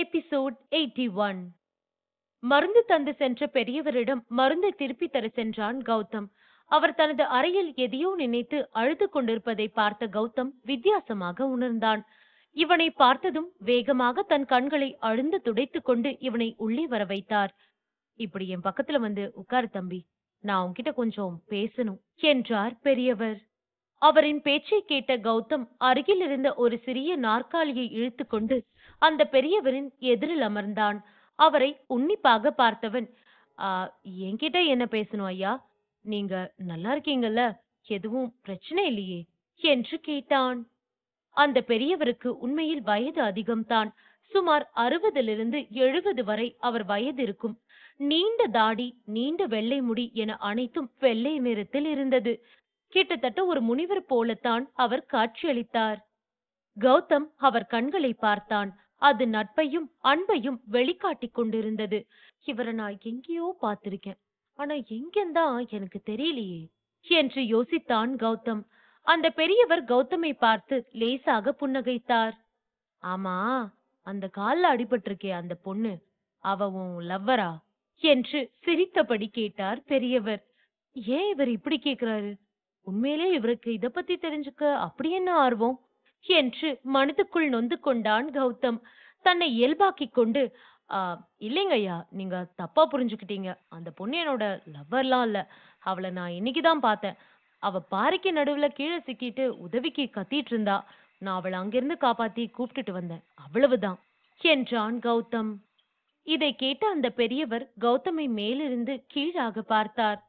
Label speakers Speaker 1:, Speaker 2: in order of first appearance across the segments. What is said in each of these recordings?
Speaker 1: Episode eighty one மருந்து தந்து சென்ற பெரியவரிடம் மருந்தை திருப்பி தர சென்றான் கௌதம் அவர் தனது அறையில் எதையோ நினைத்து அழுது கொண்டிருப்பதை பார்த்த கௌதம் வித்தியாசமாக உணர்ந்தான் இவனை பார்த்ததும் வேகமாக தன் கண்களை அழுந்து துடைத்துக் கொண்டு இவனை உள்ளே வர வைத்தார் இப்படி என் பக்கத்துல வந்து உட்கார் தம்பி நான் உன்கிட்ட கொஞ்சம் பேசணும் என்றார் பெரியவர் அவரின் பேச்சை கேட்ட கௌதம் அருகில் இருந்த ஒரு சிறிய நாற்காலியை இழுத்துக்கொண்டு அந்த பெரியவரின் எதிரில் அமர்ந்தான் அவரை உன்னிப்பாக பார்த்தவன் என்கிட்ட என்ன பேசணும் ஐயா நீங்க நல்லா இருக்கீங்கல்ல எதுவும் பிரச்சனை இல்லையே என்று கேட்டான் அந்த பெரியவருக்கு உண்மையில் வயது அதிகம்தான் சுமார் அறுபதிலிருந்து எழுபது வரை அவர் வயது இருக்கும் நீண்ட தாடி நீண்ட வெள்ளை முடி என அனைத்தும் வெள்ளை நிறத்தில் இருந்தது கிட்டத்தட்ட ஒரு முனிவர் போலத்தான் அவர் காட்சியளித்தார் கௌதம் அவர் கண்களை பார்த்தான் அது நட்பையும் அன்பையும் வெளிக்காட்டி கொண்டிருந்தது இவரை நான் எங்கேயோ பார்த்திருக்கேன் ஆனா எங்கேந்தான் எனக்கு தெரியலையே என்று யோசித்தான் கௌதம் அந்த பெரியவர் கௌதமை பார்த்து லேசாக புன்னகைத்தார் ஆமா அந்த கால்ல அடிபட்டிருக்கே அந்த பொண்ணு அவ உன் லவ்வரா என்று சிரித்தபடி கேட்டார் பெரியவர் ஏன் இவர் இப்படி கேக்குறாரு உண்மையிலே இவருக்கு இத பத்தி தெரிஞ்சுக்க அப்படி என்ன ஆர்வம் என்று மனதுக்குள் நொந்து கொண்டான் கௌதம் தன்னை இயல்பாக்கி கொண்டு இல்லைங்க ஐயா நீங்க தப்பா புரிஞ்சுக்கிட்டீங்க அந்த பொண்ணு லவ்வர்லாம் இல்ல அவளை நான் இன்னைக்கு தான் பார்த்தேன் அவ பாறைக்கு நடுவுல கீழே சிக்கிட்டு உதவிக்கு கத்திட்டு இருந்தா நான் அவளை அங்கிருந்து காப்பாத்தி கூப்பிட்டுட்டு வந்தேன் அவ்வளவுதான் என்றான் கௌதம் இதை கேட்ட அந்த பெரியவர் கௌதமை மேலிருந்து கீழாக பார்த்தார்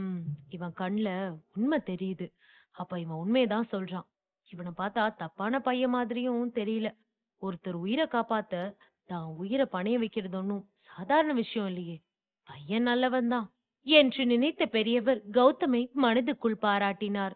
Speaker 1: ம் இவன் கண்ல உண்மை தெரியுது அப்ப இவன் உண்மையதான் சொல்றான் இவன பார்த்தா தப்பான பையன் மாதிரியும் தெரியல ஒருத்தர் உயிரை காப்பாத்த தான் உயிரை பணைய வைக்கிறது ஒன்றும் சாதாரண விஷயம் இல்லையே பையன் நல்லவன் தான் என்று நினைத்த பெரியவர் கௌதமை மனதுக்குள் பாராட்டினார்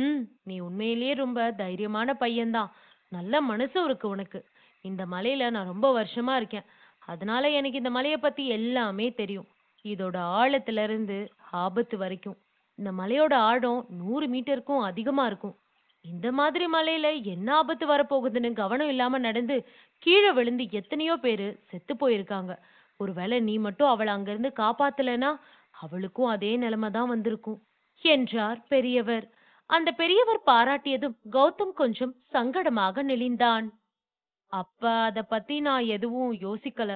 Speaker 1: ம் நீ உண்மையிலேயே ரொம்ப தைரியமான பையன்தான் நல்ல மனசு இருக்கு உனக்கு இந்த மலையில நான் ரொம்ப வருஷமா இருக்கேன் அதனால எனக்கு இந்த மலைய பத்தி எல்லாமே தெரியும் இதோட ஆழத்துல இருந்து ஆபத்து வரைக்கும் இந்த மலையோட ஆழம் நூறு மீட்டருக்கும் அதிகமா இருக்கும் இந்த மாதிரி மலையில என்ன ஆபத்து வரப்போகுதுன்னு கவனம் இல்லாம நடந்து கீழே விழுந்து எத்தனையோ பேரு செத்து போயிருக்காங்க ஒருவேளை நீ மட்டும் அவளை அங்கிருந்து காப்பாத்தலைன்னா அவளுக்கும் அதே நிலைமை தான் வந்திருக்கும் என்றார் பெரியவர் அந்த பெரியவர் பாராட்டியதும் கௌதம் கொஞ்சம் சங்கடமாக நெளிந்தான் அப்ப அத பத்தி நான் எதுவும் யோசிக்கல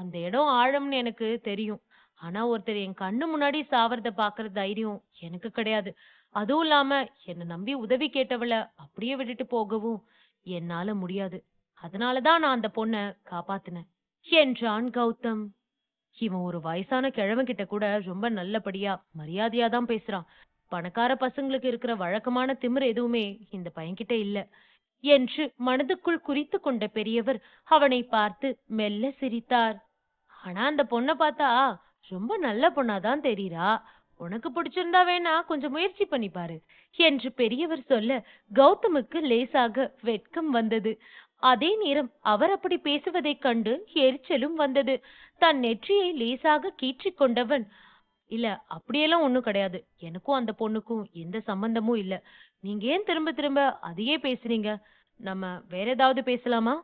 Speaker 1: அந்த இடம் ஆழம்னு எனக்கு தெரியும் ஆனா ஒருத்தர் என் கண்ணு முன்னாடி சாவரத பாக்குற தைரியம் எனக்கு கிடையாது அதுவும் இல்லாம என்னை நம்பி உதவி கேட்டவள அப்படியே விட்டுட்டு போகவும் என்னால முடியாது அதனாலதான் நான் அந்த பொண்ண காப்பாத்தினேன் என்றான் கௌதம் இவன் ஒரு வயசான கிழவன் கிட்ட கூட ரொம்ப நல்லபடியா மரியாதையா தான் பேசுறான் பணக்கார பசங்களுக்கு இருக்கிற வழக்கமான திமிர் எதுவுமே இந்த பையன்கிட்ட இல்ல என்று மனதுக்குள் குறித்து கொண்ட பெரியவர் அவனை பார்த்து மெல்ல சிரித்தார் ஆனா அந்த பொண்ணை பார்த்தா ரொம்ப நல்ல பொண்ணாதான் தெரியுறா உனக்கு பிடிச்சிருந்தா வேணா கொஞ்சம் முயற்சி பண்ணி பாரு என்று பெரியவர் சொல்ல கௌதமுக்கு லேசாக வெட்கம் வந்தது அதே நேரம் அவர் அப்படி பேசுவதைக் கண்டு எரிச்சலும் வந்தது தன் நெற்றியை லேசாக கீற்றிக் கொண்டவன் இல்ல அப்படியெல்லாம் ஒண்ணும் கிடையாது எனக்கும் அந்த பொண்ணுக்கும் எந்த சம்பந்தமும் இல்ல நீங்க ஏன் திரும்ப திரும்ப அதையே பேசுறீங்க நம்ம வேற ஏதாவது பேசலாமா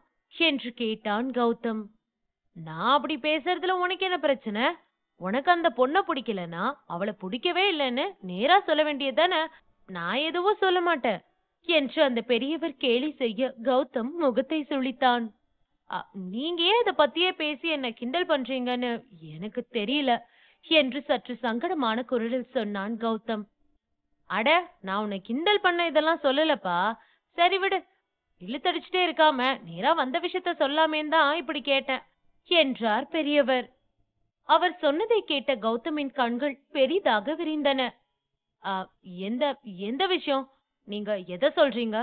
Speaker 1: என்று கேட்டான் கௌதம் நான் அப்படி பேசுறதுல உனக்கு என்ன பிரச்சனை உனக்கு அந்த பொண்ணை பிடிக்கலன்னா அவளை பிடிக்கவே இல்லைன்னு நேரா சொல்ல வேண்டியதுதானே நான் எதுவும் சொல்ல மாட்டேன் என்று அந்த பெரியவர் கேலி செய்ய கௌதம் முகத்தை சுழித்தான் நீங்க ஏன் இதை பத்தியே பேசி என்ன கிண்டல் பண்றீங்கன்னு எனக்கு தெரியல என்று சற்று சங்கடமான குரலில் சொன்னான் கௌதம் அட நான் உன்னை கிண்டல் பண்ண இதெல்லாம் சொல்லலப்பா சரி விடு இழுத்தடிச்சுட்டே இருக்காம நேரா வந்த விஷயத்த சொல்லாமேன்னு தான் இப்படி கேட்டேன் என்றார் பெரியவர் அவர் சொன்னதை கேட்ட கௌதமின் கண்கள் பெரிதாக விரிந்தன எந்த எந்த விஷயம் நீங்க எதை சொல்றீங்க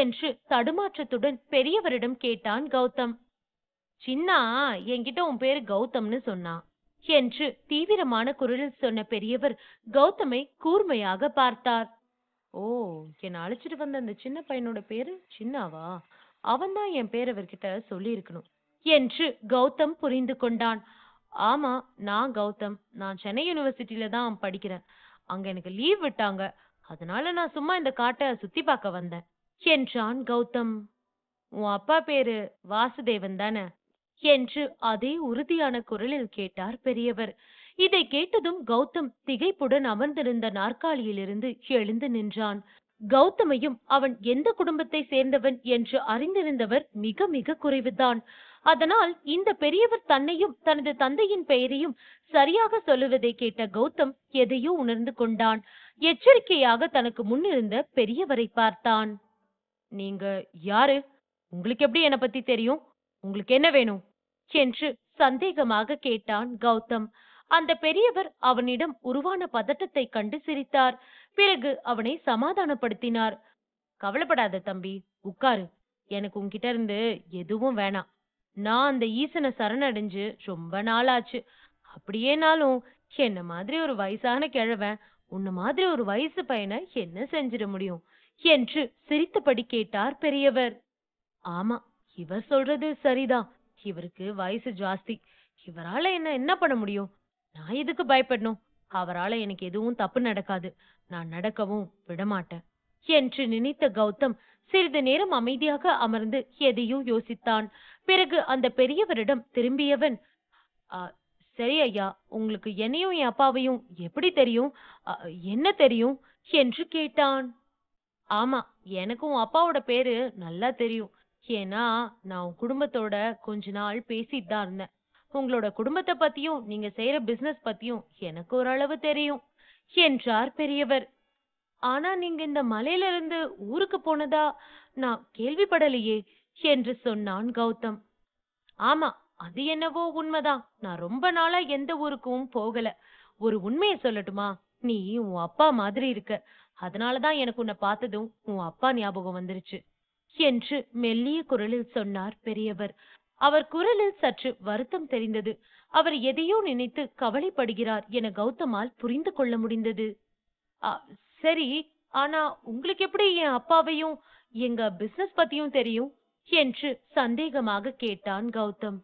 Speaker 1: என்று தடுமாற்றத்துடன் பெரியவரிடம் கேட்டான் கௌதம் சின்னா என்கிட்ட உன் பேரு கௌதம்னு சொன்னான் என்று தீவிரமான குரலில் சொன்ன பெரியவர் கௌதமை கூர்மையாக பார்த்தார் ஓ என்னை அழைச்சிட்டு வந்த அந்த சின்ன பையனோட பேரு சின்னாவா அவன்தான் என் பேர் அவர்கிட்ட சொல்லி இருக்கணும் என்று கௌதம் புரிந்து கொண்டான் ஆமா, நான் கௌதம். நான் சென்னை யூனிவர்சிட்டில தான் படிக்கிறேன். அங்க எனக்கு லீவ் விட்டாங்க. அதனால நான் சும்மா இந்த காட்டை சுத்தி பார்க்க வந்தேன்," என்றான் கௌதம். "உன் அப்பா பேரு வாசுதேவன் தானே என்று அதே உறுதியான குரலில் கேட்டார் பெரியவர். இதை கேட்டதும் கௌதம் திகைப்புடன் அமர்ந்திருந்த நாற்காலியிலிருந்து எழுந்து நின்றான். கௌதமையும் அவன் எந்த குடும்பத்தை சேர்ந்தவன் என்று அறிந்திருந்தவர் மிக மிக குறைவுதான். அதனால் இந்த பெரியவர் தன்னையும் தனது தந்தையின் பெயரையும் சரியாக சொல்லுவதை கேட்ட கௌதம் எதையோ உணர்ந்து கொண்டான் எச்சரிக்கையாக தனக்கு முன்னிருந்த பெரியவரை பார்த்தான் நீங்க யாரு உங்களுக்கு எப்படி என்னை பத்தி தெரியும் உங்களுக்கு என்ன வேணும் என்று சந்தேகமாக கேட்டான் கௌதம் அந்த பெரியவர் அவனிடம் உருவான பதட்டத்தை கண்டு சிரித்தார் பிறகு அவனை சமாதானப்படுத்தினார் கவலைப்படாத தம்பி உட்காரு எனக்கு உன்கிட்ட இருந்து எதுவும் வேணாம் நான் அந்த ஈசனை சரணடைஞ்சு ரொம்ப நாள் ஆச்சு அப்படியேனாலும் என்ன மாதிரி ஒரு வயசான கிழவன் உன்ன மாதிரி ஒரு வயசு பையனை என்ன செஞ்சிட முடியும் என்று சிரித்தபடி கேட்டார் பெரியவர் ஆமா இவர் சொல்றது சரிதான் இவருக்கு வயசு ஜாஸ்தி இவரால என்ன என்ன பண்ண முடியும் நான் எதுக்கு பயப்படணும் அவரால எனக்கு எதுவும் தப்பு நடக்காது நான் நடக்கவும் விடமாட்டேன் என்று நினைத்த கௌதம் சிறிது நேரம் அமைதியாக அமர்ந்து எதையும் யோசித்தான் பிறகு அந்த பெரியவரிடம் திரும்பியவன் சரி ஐயா உங்களுக்கு என்னையும் என் அப்பாவையும் எப்படி தெரியும் என்ன தெரியும் என்று கேட்டான் ஆமா எனக்கும் அப்பாவோட பேரு நல்லா தெரியும் ஏன்னா நான் உன் குடும்பத்தோட கொஞ்ச நாள் பேசிட்டு தான் இருந்தேன் உங்களோட குடும்பத்தை பத்தியும் நீங்க செய்யற பிசினஸ் பத்தியும் எனக்கு ஓரளவு தெரியும் என்றார் பெரியவர் ஆனா நீங்க இந்த மலையில இருந்து ஊருக்கு போனதா நான் கேள்விப்படலையே என்று சொன்னான் கௌதம் ஆமா அது என்னவோ உண்மைதான் நான் ரொம்ப நாளா எந்த ஊருக்கும் போகல ஒரு உண்மையை சொல்லட்டுமா நீ உன் அப்பா மாதிரி இருக்க அதனாலதான் எனக்கு உன்னை பார்த்ததும் உன் அப்பா ஞாபகம் வந்துருச்சு என்று மெல்லிய குரலில் சொன்னார் பெரியவர் அவர் குரலில் சற்று வருத்தம் தெரிந்தது அவர் எதையோ நினைத்து கவலைப்படுகிறார் என கௌதமால் புரிந்து கொள்ள முடிந்தது சரி ஆனா உங்களுக்கு எப்படி என் அப்பாவையும் எங்க பிசினஸ் பத்தியும் தெரியும் என்று சந்தேகமாக கேட்டான் கௌதம்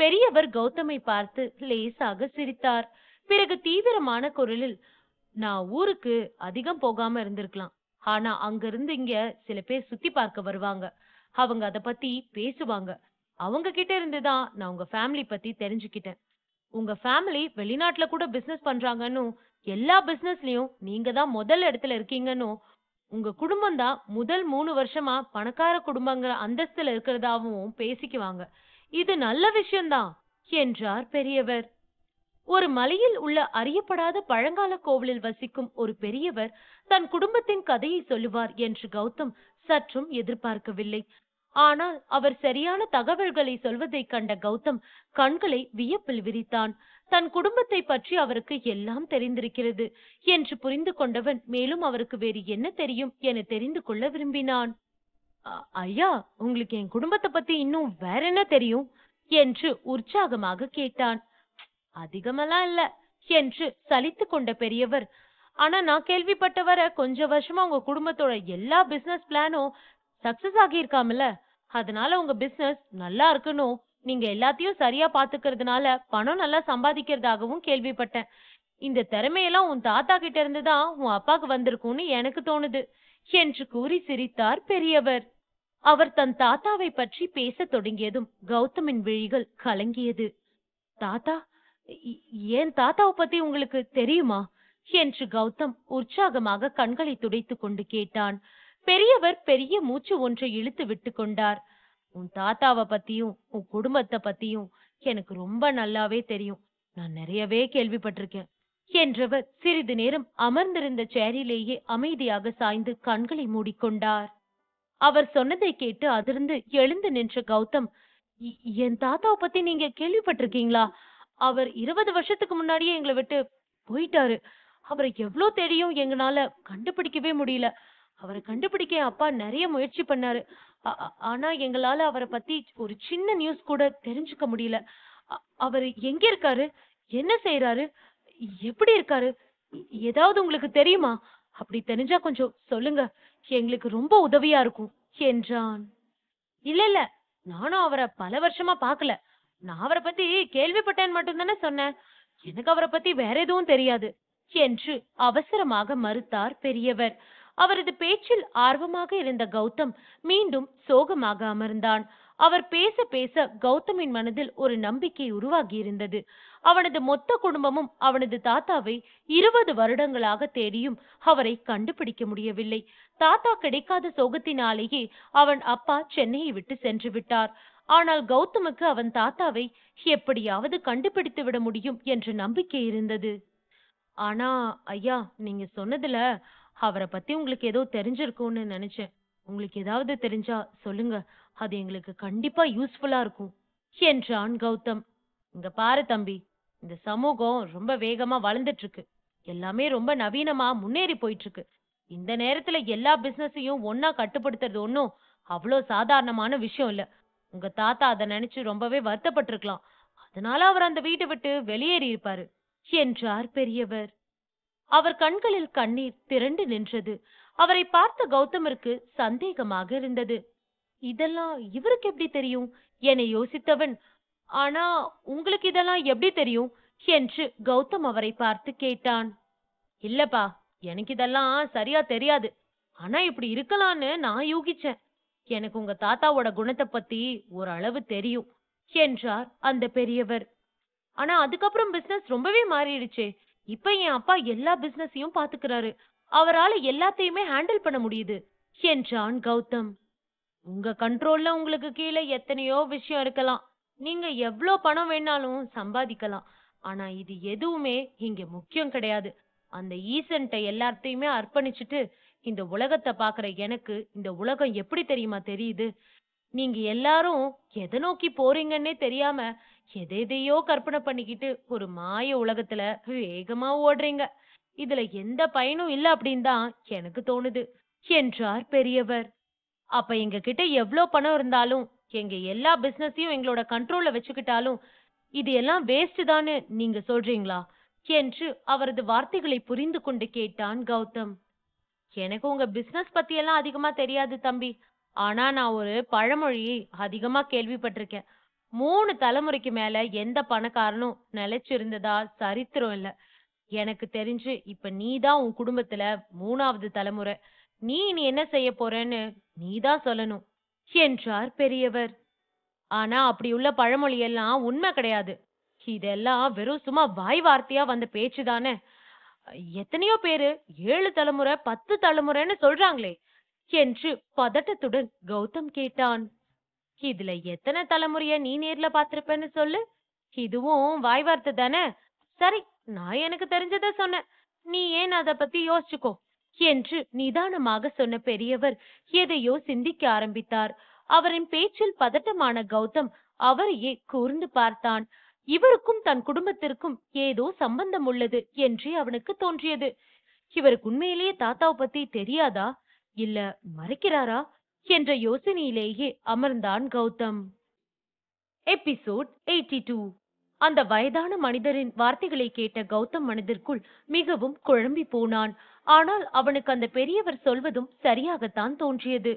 Speaker 1: பெரியவர் கௌதமை பார்த்து லேசாக சிரித்தார் பிறகு தீவிரமான குரலில் நான் ஊருக்கு அதிகம் போகாம இருந்திருக்கலாம் ஆனா அங்கிருந்து இங்க சில பேர் சுத்தி பார்க்க வருவாங்க அவங்க அத பத்தி பேசுவாங்க அவங்க கிட்ட இருந்துதான் நான் உங்க ஃபேமிலி பத்தி தெரிஞ்சுக்கிட்டேன் உங்க ஃபேமிலி வெளிநாட்டுல கூட பிசினஸ் பண்றாங்கன்னு எல்லா பிசினஸ்லயும் நீங்க தான் முதல் இடத்துல இருக்கீங்கன்னு உங்க குடும்பம் தான் முதல் மூணு வருஷமா பணக்கார குடும்பங்கிற அந்தஸ்துல இருக்கிறதாவும் பேசிக்குவாங்க இது நல்ல விஷயம்தான் என்றார் பெரியவர் ஒரு மலையில் உள்ள அறியப்படாத பழங்கால கோவிலில் வசிக்கும் ஒரு பெரியவர் தன் குடும்பத்தின் கதையை சொல்லுவார் என்று கௌதம் சற்றும் எதிர்பார்க்கவில்லை ஆனால் அவர் சரியான தகவல்களை சொல்வதைக் கண்ட கௌதம் கண்களை வியப்பில் விரித்தான் தன் குடும்பத்தை பற்றி அவருக்கு எல்லாம் தெரிந்திருக்கிறது என்று புரிந்து கொண்டவன் மேலும் அவருக்கு வேறு என்ன தெரியும் என தெரிந்து கொள்ள விரும்பினான் ஐயா உங்களுக்கு என் குடும்பத்தை பத்தி இன்னும் வேற என்ன தெரியும் என்று உற்சாகமாக கேட்டான் அதிகமெல்லாம் இல்ல என்று சலித்து கொண்ட பெரியவர் ஆனா நான் கேள்விப்பட்டவர கொஞ்ச வருஷமா உங்க குடும்பத்தோட எல்லா பிசினஸ் பிளானும் சக்சஸ் ஆகியிருக்காமல அதனால உங்க பிசினஸ் நல்லா இருக்கணும் நீங்க எல்லாத்தையும் சரியா பாத்துக்கிறதுனால பணம் நல்லா சம்பாதிக்கிறதாகவும் கேள்விப்பட்டேன் இந்த திறமையெல்லாம் உன் தாத்தா கிட்ட இருந்து தான் உன் அப்பாக்கு வந்திருக்கும்னு எனக்கு தோணுது என்று கூறி சிரித்தார் பெரியவர் அவர் தன் தாத்தாவை பற்றி பேசத் தொடங்கியதும் கௌதமின் விழிகள் கலங்கியது தாத்தா ஏன் தாத்தாவை பத்தி உங்களுக்கு தெரியுமா என்று கௌதம் உற்சாகமாக கண்களை துடைத்துக் கொண்டு கேட்டான் பெரியவர் பெரிய மூச்சு ஒன்றை இழுத்து விட்டு கொண்டார் உன் தாத்தாவை பத்தியும் உன் குடும்பத்தை பத்தியும் எனக்கு ரொம்ப நல்லாவே தெரியும் நான் நிறையவே கேள்விப்பட்டிருக்கேன் என்றவர் சிறிது நேரம் அமர்ந்திருந்த சேரிலேயே அமைதியாக சாய்ந்து கண்களை மூடிக்கொண்டார் அவர் சொன்னதை கேட்டு அதிர்ந்து எழுந்து நின்ற கௌதம் என் தாத்தாவை பத்தி நீங்க கேள்விப்பட்டிருக்கீங்களா அவர் இருபது வருஷத்துக்கு முன்னாடியே எங்களை விட்டு போயிட்டாரு அவரை எவ்வளவு தெரியும் எங்களால கண்டுபிடிக்கவே முடியல அவரை கண்டுபிடிக்க அப்பா நிறைய முயற்சி பண்ணாரு ஆனா எங்களால அவரை பத்தி ஒரு சின்ன நியூஸ் கூட தெரிஞ்சுக்க முடியல அவர் எங்க இருக்காரு என்ன செய்யறாரு எப்படி இருக்காரு ஏதாவது உங்களுக்கு தெரியுமா அப்படி தெரிஞ்சா கொஞ்சம் சொல்லுங்க எங்களுக்கு ரொம்ப உதவியா இருக்கும் என்றான் இல்ல இல்ல நானும் அவரை பல வருஷமா பாக்கல நான் அவரை பத்தி கேள்விப்பட்டேன் மட்டும்தானே சொன்னேன் எனக்கு அவரை பத்தி வேற எதுவும் தெரியாது என்று அவசரமாக மறுத்தார் பெரியவர் அவரது பேச்சில் ஆர்வமாக இருந்த கௌதம் மீண்டும் சோகமாக அமர்ந்தான் அவர் பேச பேச கௌதமின் மனதில் ஒரு நம்பிக்கை உருவாகி இருந்தது அவனது மொத்த குடும்பமும் அவனது தாத்தாவை இருபது வருடங்களாக தேடியும் அவரை கண்டுபிடிக்க முடியவில்லை தாத்தா கிடைக்காத சோகத்தினாலேயே அவன் அப்பா சென்னையை விட்டு சென்று விட்டார் ஆனால் கௌதமுக்கு அவன் தாத்தாவை எப்படியாவது கண்டுபிடித்து விட முடியும் என்ற நம்பிக்கை இருந்தது ஆனா ஐயா நீங்க சொன்னதுல அவரை பத்தி உங்களுக்கு ஏதோ தெரிஞ்சிருக்கும்னு நினைச்சேன் உங்களுக்கு ஏதாவது தெரிஞ்சா சொல்லுங்க அது எங்களுக்கு கண்டிப்பா யூஸ்ஃபுல்லா இருக்கும் என்றான் கௌதம் இங்க பாரு தம்பி இந்த சமூகம் ரொம்ப வேகமா வளர்ந்துட்டு இருக்கு எல்லாமே ரொம்ப நவீனமா முன்னேறி போயிட்டு இருக்கு இந்த நேரத்துல எல்லா பிசினஸையும் ஒன்னா கட்டுப்படுத்துறது ஒன்றும் அவ்வளோ சாதாரணமான விஷயம் இல்ல உங்க தாத்தா அதை நினைச்சு ரொம்பவே வருத்தப்பட்டிருக்கலாம் அதனால அவர் அந்த வீட்டை விட்டு வெளியேறி இருப்பாரு என்றார் பெரியவர் அவர் கண்களில் கண்ணீர் திரண்டு நின்றது அவரை பார்த்த கௌதமருக்கு சந்தேகமாக இருந்தது இதெல்லாம் இவருக்கு எப்படி தெரியும் என யோசித்தவன் ஆனா உங்களுக்கு இதெல்லாம் எப்படி தெரியும் என்று கௌதம் அவரை பார்த்து கேட்டான் இல்லப்பா எனக்கு இதெல்லாம் சரியா தெரியாது ஆனா இப்படி இருக்கலாம்னு நான் யூகிச்சேன் எனக்கு உங்க தாத்தாவோட குணத்தை பத்தி ஓரளவு தெரியும் என்றார் அந்த பெரியவர் ஆனா அதுக்கப்புறம் பிசினஸ் ரொம்பவே மாறிடுச்சே இப்ப என் அப்பா எல்லா பிசினஸையும் பாத்துக்கிறாரு அவரால எல்லாத்தையுமே ஹேண்டில் பண்ண முடியுது என்றான் கௌதம் உங்க கண்ட்ரோல்ல உங்களுக்கு கீழே எத்தனையோ விஷயம் இருக்கலாம் நீங்க எவ்வளோ பணம் வேணாலும் சம்பாதிக்கலாம் ஆனா இது எதுவுமே இங்க முக்கியம் கிடையாது அந்த ஈசன்ட்ட எல்லாத்தையுமே அர்ப்பணிச்சுட்டு இந்த உலகத்தை பாக்குற எனக்கு இந்த உலகம் எப்படி தெரியுமா தெரியுது நீங்க எல்லாரும் எதை நோக்கி போறீங்கன்னே தெரியாம எதெதையோ கற்பனை பண்ணிக்கிட்டு ஒரு மாய உலகத்துல வேகமா ஓடுறீங்க. இதுல எந்த பயனும் இல்ல அப்படின்னு தான் எனக்கு தோணுது" என்றார் பெரியவர். "அப்ப கிட்ட எவ்வளவு பணம் இருந்தாலும், எங்க எல்லா பிசினஸையும் எங்களோட கண்ட்ரோல்ல வச்சுக்கிட்டாலும், இது எல்லாம் வேஸ்ட் தான்னு நீங்க சொல்றீங்களா?" என்று அவரது வார்த்தைகளை புரிந்து கொண்டு கேட்டான் கௌதம். "எனக்கு உங்க பிசினஸ் எல்லாம் அதிகமா தெரியாது தம்பி. ஆனா நான் ஒரு பழமொழி அதிகமா கேள்விப்பட்டிருக்கேன். மூணு தலைமுறைக்கு மேல எந்த பணக்காரனும் நிலைச்சிருந்ததா சரித்திரம் இல்ல எனக்கு தெரிஞ்சு இப்ப நீதான் உன் குடும்பத்துல மூணாவது தலைமுறை நீ இனி என்ன செய்ய போறேன்னு நீதான் சொல்லணும் என்றார் பெரியவர் ஆனா அப்படி உள்ள பழமொழி எல்லாம் உண்மை கிடையாது இதெல்லாம் வெறும் சும்மா வாய் வார்த்தையா வந்த பேச்சு தானே எத்தனையோ பேரு ஏழு தலைமுறை பத்து தலைமுறைன்னு சொல்றாங்களே என்று பதட்டத்துடன் கௌதம் கேட்டான் இதுல எத்தன தலைமுறைய நீ நேர்ல பார்த்திருப்பன்னு சொல்லு இதுவும் வாய் வார்த்தை தானே சரி நான் எனக்கு தெரிஞ்சத சொன்ன நீ ஏன் அத பத்தி யோசிச்சுக்கோ என்று நிதானமாக சொன்ன பெரியவர் எதையோ சிந்திக்க ஆரம்பித்தார் அவரின் பேச்சில் பதட்டமான கௌதம் அவரையே கூர்ந்து பார்த்தான் இவருக்கும் தன் குடும்பத்திற்கும் ஏதோ சம்பந்தம் உள்ளது என்று அவனுக்கு தோன்றியது இவருக்கு உண்மையிலேயே தாத்தாவை பத்தி தெரியாதா இல்ல மறைக்கிறாரா என்ற யோசனையிலேயே அமர்ந்தான் கௌதம் எபிசோட் எயிட்டி டூ அந்த வயதான மனிதரின் வார்த்தைகளை கேட்ட கௌதம் மனதிற்குள் மிகவும் குழம்பி போனான் ஆனால் அவனுக்கு அந்த பெரியவர் சொல்வதும் சரியாகத்தான் தோன்றியது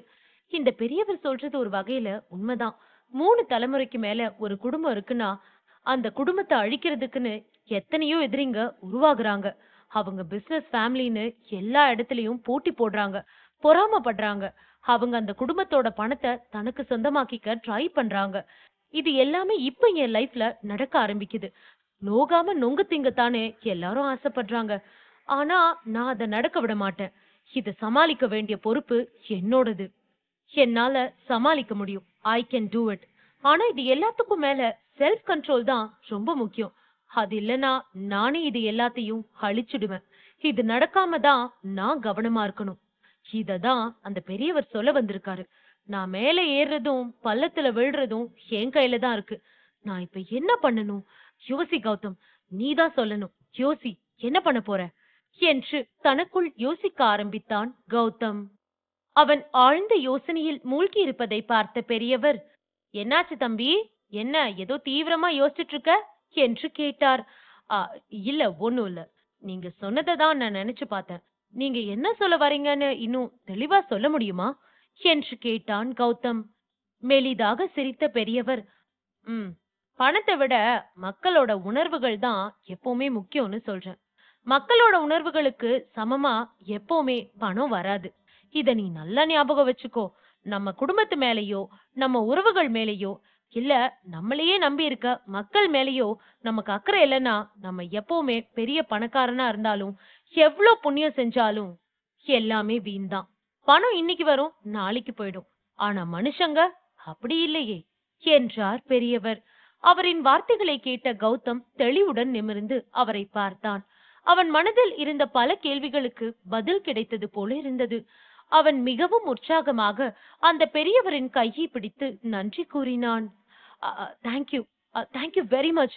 Speaker 1: இந்த பெரியவர் சொல்றது ஒரு வகையில உண்மைதான் மூணு தலைமுறைக்கு மேல ஒரு குடும்பம் இருக்குன்னா அந்த குடும்பத்தை அழிக்கிறதுக்குன்னு எத்தனையோ எதிரிங்க உருவாகுறாங்க அவங்க பிசினஸ் ஃபேமிலின்னு எல்லா இடத்துலயும் போட்டி போடுறாங்க பொறாமப்படுறாங்க அவங்க அந்த குடும்பத்தோட பணத்தை தனக்கு சொந்தமாக்கிக்க ட்ரை பண்றாங்க இது எல்லாமே இப்ப என் லைஃப்ல நடக்க ஆரம்பிக்குது நோகாம நொங்கு திங்கத்தானே எல்லாரும் ஆசைப்படுறாங்க ஆனா நான் அதை நடக்க விட மாட்டேன் இதை சமாளிக்க வேண்டிய பொறுப்பு என்னோடது என்னால சமாளிக்க முடியும் ஐ கேன் டூ இட் ஆனா இது எல்லாத்துக்கும் மேல செல்ஃப் கண்ட்ரோல் தான் ரொம்ப முக்கியம் அது இல்லனா நானே இது எல்லாத்தையும் அழிச்சுடுவேன் இது நடக்காம தான் நான் கவனமா இருக்கணும் இததான் அந்த பெரியவர் சொல்ல வந்திருக்காரு நான் மேலே ஏறுறதும் பள்ளத்துல விழுறதும் என் கையில தான் இருக்கு நான் இப்ப என்ன பண்ணணும் யோசி கௌதம் நீதான் சொல்லணும் யோசி என்ன பண்ண போற என்று தனக்குள் யோசிக்க ஆரம்பித்தான் கௌதம் அவன் ஆழ்ந்த யோசனையில் மூழ்கி இருப்பதை பார்த்த பெரியவர் என்னாச்சு தம்பி என்ன ஏதோ தீவிரமா யோசிச்சுட்டு இருக்க என்று கேட்டார் இல்ல ஒண்ணும் இல்ல நீங்க சொன்னதை தான் நான் நினைச்சு பார்த்தேன் நீங்க என்ன சொல்ல வரீங்கன்னு இன்னும் தெளிவா சொல்ல முடியுமா என்று கேட்டான் கௌதம் மெலிதாக சிரித்த பெரியவர் உம் பணத்தை விட மக்களோட உணர்வுகள் தான் எப்பவுமே முக்கியம்னு சொல்றேன் மக்களோட உணர்வுகளுக்கு சமமா எப்பவுமே பணம் வராது இத நீ நல்லா ஞாபகம் வச்சுக்கோ நம்ம குடும்பத்து மேலேயோ நம்ம உறவுகள் மேலேயோ இல்ல நம்மளையே நம்பி இருக்க மக்கள் மேலேயோ நமக்கு அக்கறை இல்லைன்னா நம்ம எப்பவுமே பெரிய பணக்காரனா இருந்தாலும் எவ்வளோ புண்ணியம் செஞ்சாலும் எல்லாமே வீண்தான் பணம் இன்னைக்கு வரும் நாளைக்கு போயிடும் ஆனா மனுஷங்க அப்படி இல்லையே என்றார் பெரியவர் அவரின் வார்த்தைகளை கேட்ட கௌதம் தெளிவுடன் நிமிர்ந்து அவரை பார்த்தான் அவன் மனதில் இருந்த பல கேள்விகளுக்கு பதில் கிடைத்தது போல இருந்தது அவன் மிகவும் உற்சாகமாக அந்த பெரியவரின் கையை பிடித்து நன்றி கூறினான் தேங்க்யூ தேங்க்யூ வெரி மச்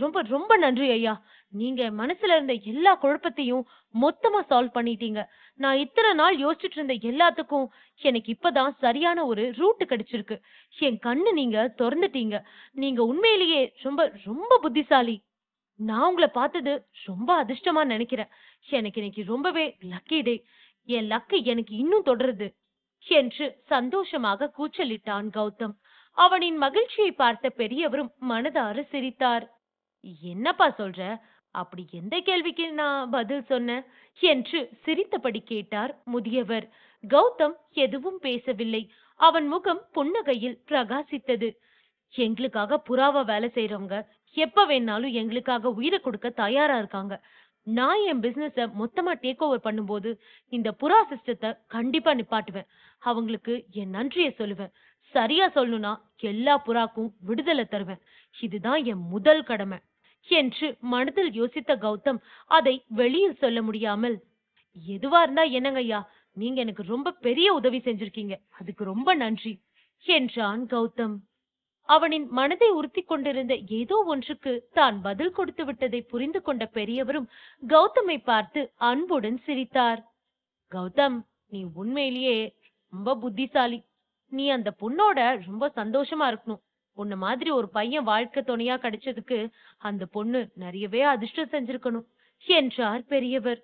Speaker 1: ரொம்ப ரொம்ப நன்றி ஐயா நீங்க மனசுல இருந்த எல்லா குழப்பத்தையும் மொத்தமா சால்வ் பண்ணிட்டீங்க நான் இத்தனை நாள் யோசிச்சுட்டு இருந்த எல்லாத்துக்கும் எனக்கு இப்பதான் சரியான ஒரு ரூட் கிடைச்சிருக்கு என் கண்ணு நீங்க திறந்துட்டீங்க நீங்க உண்மையிலேயே ரொம்ப ரொம்ப புத்திசாலி நான் உங்களை பார்த்தது ரொம்ப அதிர்ஷ்டமா நினைக்கிறேன் எனக்கு இன்னைக்கு ரொம்பவே லக்கி டே என் லக்கு எனக்கு இன்னும் தொடருது என்று சந்தோஷமாக கூச்சலிட்டான் கௌதம் அவனின் மகிழ்ச்சியை பார்த்த பெரியவரும் மனதாறு சிரித்தார் என்னப்பா சொல்ற அப்படி எந்த கேள்விக்கு நான் பதில் சொன்னேன் என்று சிரித்தபடி கேட்டார் முதியவர் கௌதம் எதுவும் பேசவில்லை அவன் முகம் புன்னகையில் பிரகாசித்தது எங்களுக்காக புறாவா வேலை செய்யறவங்க எப்ப வேணாலும் எங்களுக்காக உயிரை கொடுக்க தயாரா இருக்காங்க நான் என் பிசினஸ மொத்தமா டேக் ஓவர் பண்ணும்போது இந்த புறா சிஸ்டத்தை கண்டிப்பா நிப்பாட்டுவேன் அவங்களுக்கு என் நன்றியை சொல்லுவேன் சரியா சொல்லணும்னா எல்லா புறாக்கும் விடுதலை தருவேன் இதுதான் என் முதல் கடமை என்று மனதில் யோசித்த கௌதம் அதை வெளியில் சொல்ல முடியாமல் எதுவா இருந்தா என்னங்க ஐயா நீங்க எனக்கு ரொம்ப பெரிய உதவி செஞ்சிருக்கீங்க அதுக்கு ரொம்ப நன்றி என்றான் கௌதம் அவனின் மனதை உறுத்தி கொண்டிருந்த ஏதோ ஒன்றுக்கு தான் பதில் கொடுத்து விட்டதை புரிந்து கொண்ட பெரியவரும் கௌதமை பார்த்து அன்புடன் சிரித்தார் கௌதம் நீ உண்மையிலேயே ரொம்ப புத்திசாலி நீ அந்த பொண்ணோட ரொம்ப சந்தோஷமா இருக்கணும் உன்ன மாதிரி ஒரு பையன் வாழ்க்கை துணையா கிடைச்சதுக்கு அந்த பொண்ணு நிறையவே அதிர்ஷ்டம் செஞ்சிருக்கணும் என்றார் பெரியவர்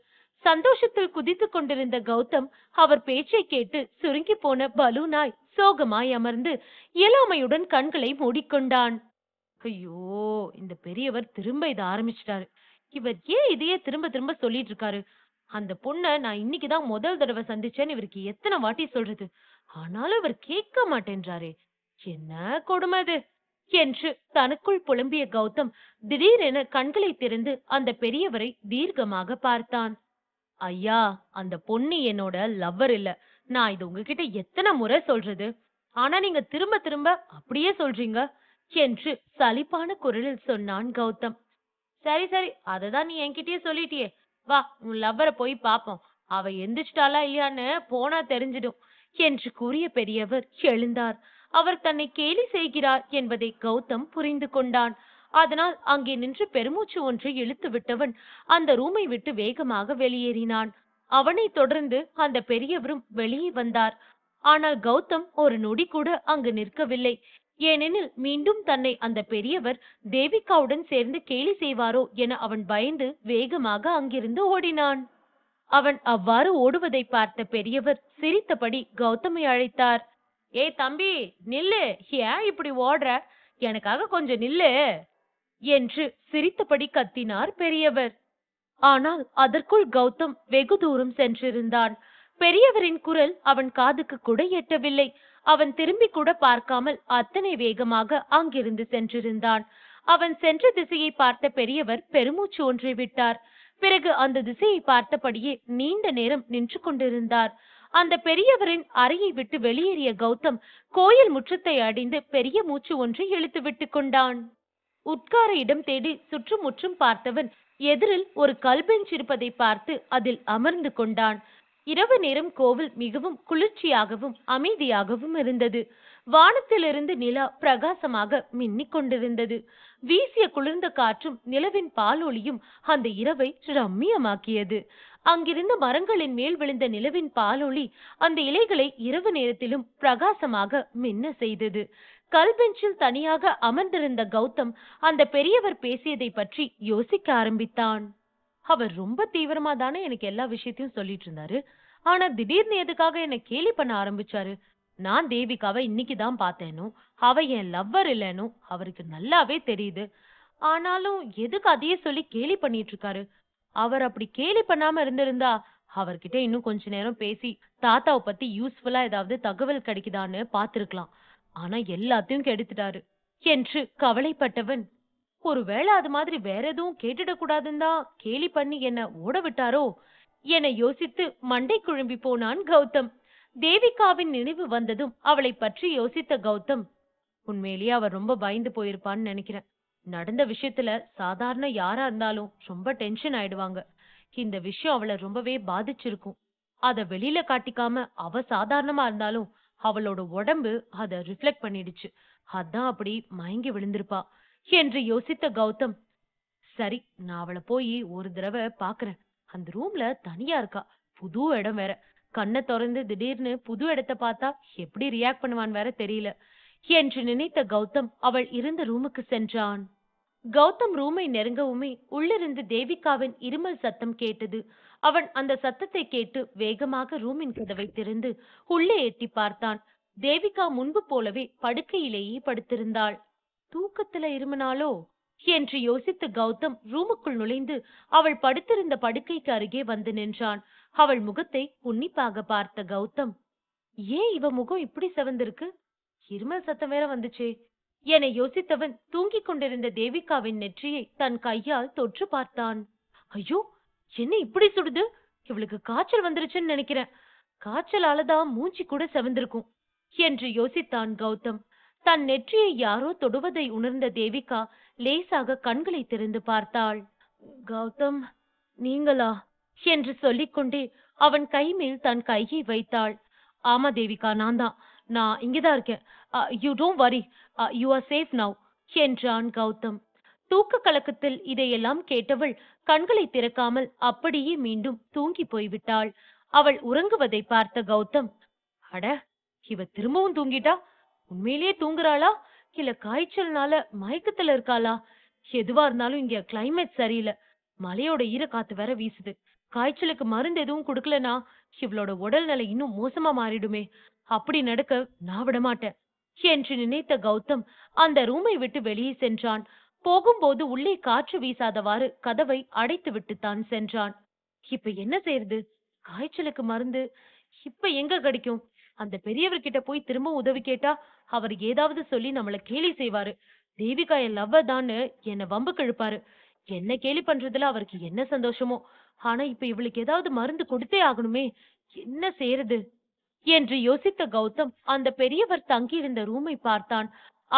Speaker 1: சந்தோஷத்தில் குதித்து கொண்டிருந்த கௌதம் அவர் பேச்சை கேட்டு சுருங்கி போன பலூனாய் சோகமாய் அமர்ந்து இயலாமையுடன் கண்களை மூடிக்கொண்டான் ஐயோ இந்த பெரியவர் திரும்ப இதை ஆரம்பிச்சிட்டாரு இவர் ஏன் இதையே திரும்ப திரும்ப சொல்லிட்டு இருக்காரு அந்த பொண்ணை நான் இன்னைக்குதான் முதல் தடவை சந்திச்சேன்னு இவருக்கு எத்தனை வாட்டி சொல்றது ஆனாலும் அவர் கேட்க மாட்டேன்றாரே என்ன கொடுமை அது என்று தனக்குள் புலம்பிய கௌதம் திடீரென கண்களை திறந்து அந்த பெரியவரை தீர்க்கமாக பார்த்தான் ஐயா அந்த பொண்ணு என்னோட லவ்வர் இல்ல நான் இது உங்ககிட்ட எத்தனை முறை சொல்றது ஆனா நீங்க திரும்ப திரும்ப அப்படியே சொல்றீங்க என்று சலிப்பான குரலில் சொன்னான் கௌதம் சரி சரி அததான் நீ என்கிட்டயே சொல்லிட்டியே வா உன் லவ்வரை போய் பாப்போம் அவ எந்திரிச்சிட்டாளா இல்லையான்னு போனா தெரிஞ்சிடும் என்று கூறிய பெரியவர் எழுந்தார் அவர் தன்னை கேலி செய்கிறார் என்பதை கௌதம் புரிந்து கொண்டான் அதனால் அங்கே நின்று பெருமூச்சு ஒன்றை இழுத்து விட்டவன் அந்த ரூமை விட்டு வேகமாக வெளியேறினான் அவனை தொடர்ந்து அந்த பெரியவரும் வெளியே வந்தார் ஆனால் கௌதம் ஒரு நொடி கூட அங்கு நிற்கவில்லை ஏனெனில் மீண்டும் தன்னை அந்த பெரியவர் தேவிகாவுடன் சேர்ந்து கேலி செய்வாரோ என அவன் பயந்து வேகமாக அங்கிருந்து ஓடினான் அவன் அவ்வாறு ஓடுவதை பார்த்த பெரியவர் சிரித்தபடி கௌதமை அழைத்தார் ஏய் தம்பி நில்லு ஏன் இப்படி ஓடுற எனக்காக கொஞ்சம் நில்லு என்று சிரித்தபடி கத்தினார் பெரியவர் ஆனால் அதற்குள் கௌதம் வெகு தூரம் சென்றிருந்தான் பெரியவரின் குரல் அவன் காதுக்கு கூட எட்டவில்லை அவன் திரும்பி கூட பார்க்காமல் அத்தனை வேகமாக அங்கிருந்து சென்றிருந்தான் அவன் சென்ற திசையை பார்த்த பெரியவர் பெருமூச்சு ஒன்றை விட்டார் பிறகு அந்த திசையை பார்த்தபடியே நீண்ட நேரம் நின்று கொண்டிருந்தார் அந்த பெரியவரின் அறையை விட்டு வெளியேறிய கௌதம் கோயில் முற்றத்தை அடைந்து பெரிய மூச்சு ஒன்றை இழுத்து விட்டு கொண்டான் உட்கார இடம் தேடி சுற்றும் முற்றும் பார்த்தவன் எதிரில் ஒரு கல்பெஞ்ச் இருப்பதை பார்த்து அதில் அமர்ந்து கொண்டான் இரவு நேரம் கோவில் மிகவும் குளிர்ச்சியாகவும் அமைதியாகவும் இருந்தது வானத்திலிருந்து நிலா பிரகாசமாக மின்னிக் கொண்டிருந்தது வீசிய குளிர்ந்த காற்றும் நிலவின் பாலொளியும் அந்த இரவை ரம்மியமாக்கியது அங்கிருந்த மரங்களின் மேல் விழுந்த நிலவின் பாலொளி அந்த இலைகளை இரவு நேரத்திலும் பிரகாசமாக மின்ன செய்தது கல்பெஞ்சில் தனியாக அமர்ந்திருந்த கௌதம் அந்த பெரியவர் பேசியதை பற்றி யோசிக்க ஆரம்பித்தான் அவர் ரொம்ப தீவிரமா தானே எனக்கு எல்லா விஷயத்தையும் சொல்லிட்டு இருந்தாரு ஆனா திடீர்னு எதுக்காக என்னை கேலி பண்ண ஆரம்பிச்சாரு நான் தேவிகாவை இன்னைக்கு தான் பார்த்தேனும் அவ என் லவ்வர் இல்லைனும் அவருக்கு நல்லாவே தெரியுது ஆனாலும் எதுக்கு அதையே சொல்லி கேலி பண்ணிட்டு இருக்காரு அவர் அப்படி கேலி பண்ணாம இருந்திருந்தா அவர்கிட்ட இன்னும் கொஞ்ச நேரம் பேசி தாத்தாவை பத்தி யூஸ்ஃபுல்லா ஏதாவது தகவல் கிடைக்குதான்னு பார்த்திருக்கலாம் ஆனா எல்லாத்தையும் கெடுத்துட்டாரு என்று கவலைப்பட்டவன் ஒருவேளை அது மாதிரி வேற எதுவும் கேட்டுடக்கூடாதுன்னு தான் கேலி பண்ணி என்ன ஓட விட்டாரோ என யோசித்து மண்டை குழம்பி போனான் கௌதம் தேவிகாவின் நினைவு வந்ததும் அவளை பற்றி யோசித்த கௌதம் உண்மையிலேயே அவர் ரொம்ப பயந்து போயிருப்பான்னு நினைக்கிறேன் நடந்த விஷயத்துல சாதாரண யாரா இருந்தாலும் ரொம்ப டென்ஷன் ஆயிடுவாங்க இந்த விஷயம் அவளை ரொம்பவே பாதிச்சிருக்கும் அத வெளியில காட்டிக்காம அவ சாதாரணமா இருந்தாலும் அவளோட உடம்பு அத ரிஃப்ளெக்ட் பண்ணிடுச்சு அதான் அப்படி மயங்கி விழுந்திருப்பா என்று யோசித்த கௌதம் சரி நான் அவளை போய் ஒரு தடவை பாக்குறேன் அந்த ரூம்ல தனியா இருக்கா புது இடம் வேற கண்ணை திறந்து திடீர்னு புது இடத்த பார்த்தா எப்படி ரியாக்ட் பண்ணுவான் வேற தெரியல என்று நினைத்த கௌதம் அவள் இருந்த ரூமுக்கு சென்றான் கௌதம் ரூமை நெருங்கவுமே உள்ளிருந்து தேவிகாவின் இருமல் சத்தம் கேட்டது அவன் அந்த சத்தத்தை கேட்டு வேகமாக ரூமின் கதவை திறந்து உள்ளே எட்டி பார்த்தான் தேவிகா முன்பு போலவே படுக்கையிலேயே படுத்திருந்தாள் தூக்கத்துல இருமனாலோ என்று யோசித்து கௌதம் ரூமுக்குள் நுழைந்து அவள் படுத்திருந்த படுக்கைக்கு அருகே வந்து நின்றான் அவள் முகத்தை உன்னிப்பாக பார்த்த கௌதம் ஏன் இவ முகம் இப்படி செவந்திருக்கு இருமல் சத்தம் வேற வந்துச்சே என யோசித்தவன் தூங்கிக் கொண்டிருந்த தேவிகாவின் நெற்றியை தன் கையால் தொற்று பார்த்தான் ஐயோ என்ன இப்படி சுடுது இவளுக்கு காய்ச்சல் வந்துருச்சுன்னு நினைக்கிறேன் காய்ச்சலாலதான் மூஞ்சி கூட செவந்திருக்கும் என்று யோசித்தான் கௌதம் தன் நெற்றியை யாரோ தொடுவதை உணர்ந்த தேவிகா லேசாக கண்களை திறந்து பார்த்தாள் கௌதம் நீங்களா என்று சொல்லிக்கொண்டே அவன் கை மேல் தன் கையை வைத்தாள் ஆமா தேவிகா நான் தான் நான் இங்கதான் இருக்கேன் you don't worry you are safe now என்றான் கௌதம் தூக்க கலக்கத்தில் இதையெல்லாம் கேட்டவள் கண்களை திறக்காமல் அப்படியே மீண்டும் தூங்கி போய்விட்டாள் அவள் உறங்குவதை பார்த்த கௌதம் அட இவ திரும்பவும் தூங்கிட்டா உண்மையிலேயே தூங்குறாளா இல்ல காய்ச்சல்னால மயக்கத்துல இருக்காளா எதுவா இருந்தாலும் இங்க கிளைமேட் சரியில்லை மலையோட ஈர காத்து வேற வீசுது காய்ச்சலுக்கு மருந்து எதுவும் கொடுக்கலனா இவளோட உடல்நிலை இன்னும் மோசமா மாறிடுமே அப்படி நடக்க நான் விட மாட்டேன் என்று நினைத்த கௌதம் அந்த ரூமை விட்டு வெளியே சென்றான் போகும்போது உள்ளே காற்று வீசாதவாறு கதவை அடைத்து விட்டுத்தான் சென்றான் இப்ப என்ன செய்யறது காய்ச்சலுக்கு மருந்து இப்ப எங்க கிடைக்கும் அந்த பெரியவர்கிட்ட போய் திரும்ப உதவி கேட்டா அவர் ஏதாவது சொல்லி நம்மள கேலி செய்வாரு தேவிகா என் லவ்வர் தான்னு என்னை வம்பு கிழப்பாரு என்ன கேலி பண்றதுல அவருக்கு என்ன சந்தோஷமோ ஆனா இப்ப இவளுக்கு ஏதாவது மருந்து கொடுத்தே ஆகணுமே என்ன செய்யறது என்று யோசித்த கௌதம் அந்த பெரியவர் தங்கியிருந்த ரூமை பார்த்தான்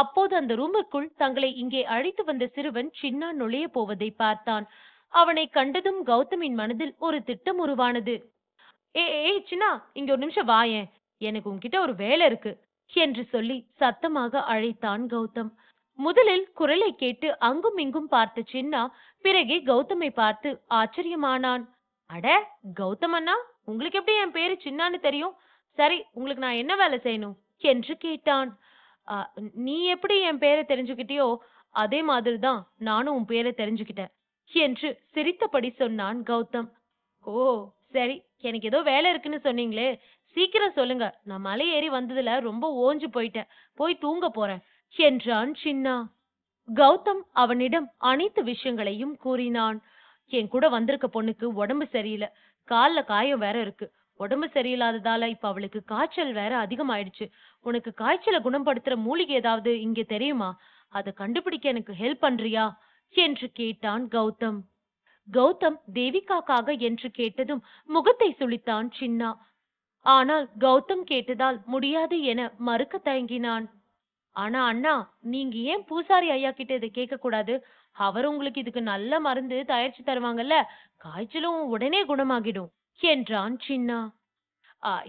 Speaker 1: அப்போது அந்த ரூமுக்குள் தங்களை இங்கே அழைத்து வந்த சிறுவன் சின்னா நுழைய போவதை பார்த்தான் அவனை கண்டதும் கௌதமின் மனதில் ஒரு திட்டம் உருவானது ஏ ஏய் சின்னா இங்க ஒரு நிமிஷம் வாயேன் எனக்கு உன்கிட்ட ஒரு வேலை இருக்கு என்று சொல்லி சத்தமாக அழைத்தான் கௌதம் முதலில் குரலை கேட்டு அங்கும் இங்கும் பார்த்த சின்னா பிறகே கௌதமை பார்த்து ஆச்சரியமானான் அட கௌதம் அண்ணா உங்களுக்கு எப்படி என் பேரு சின்னான்னு தெரியும் சரி உங்களுக்கு நான் என்ன வேலை செய்யணும் என்று கேட்டான் நீ எப்படி என் பேரை தெரிஞ்சுக்கிட்டியோ அதே மாதிரி தான் நானும் உன் பேரை தெரிஞ்சுக்கிட்டேன் என்று சிரித்தபடி சொன்னான் கௌதம் ஓ சரி எனக்கு ஏதோ வேலை இருக்குன்னு சொன்னீங்களே சீக்கிரம் சொல்லுங்க நான் மலை ஏறி வந்ததுல ரொம்ப ஓஞ்சு போயிட்டேன் போய் தூங்க போறேன் என்றான் சின்னா கௌதம் அவனிடம் அனைத்து விஷயங்களையும் கூறினான் என் கூட வந்திருக்க பொண்ணுக்கு உடம்பு சரியில்லை கால்ல காயம் வேற இருக்கு உடம்பு சரியில்லாததால இப்ப அவளுக்கு காய்ச்சல் வேற அதிகமாயிடுச்சு உனக்கு காய்ச்சலை குணப்படுத்துற மூலிகை ஏதாவது இங்க தெரியுமா அதை கண்டுபிடிக்க எனக்கு ஹெல்ப் பண்றியா என்று கேட்டான் கௌதம் கௌதம் தேவிகாக்காக என்று கேட்டதும் முகத்தை சுழித்தான் சின்னா ஆனால் கௌதம் கேட்டதால் முடியாது என மறுக்க தயங்கினான் ஆனா அண்ணா நீங்க ஏன் பூசாரி ஐயா கிட்ட இதை கேட்க கூடாது அவர் உங்களுக்கு இதுக்கு நல்ல மருந்து தயாரிச்சு தருவாங்கல்ல காய்ச்சலும் உடனே குணமாகிடும் என்றான் சின்னா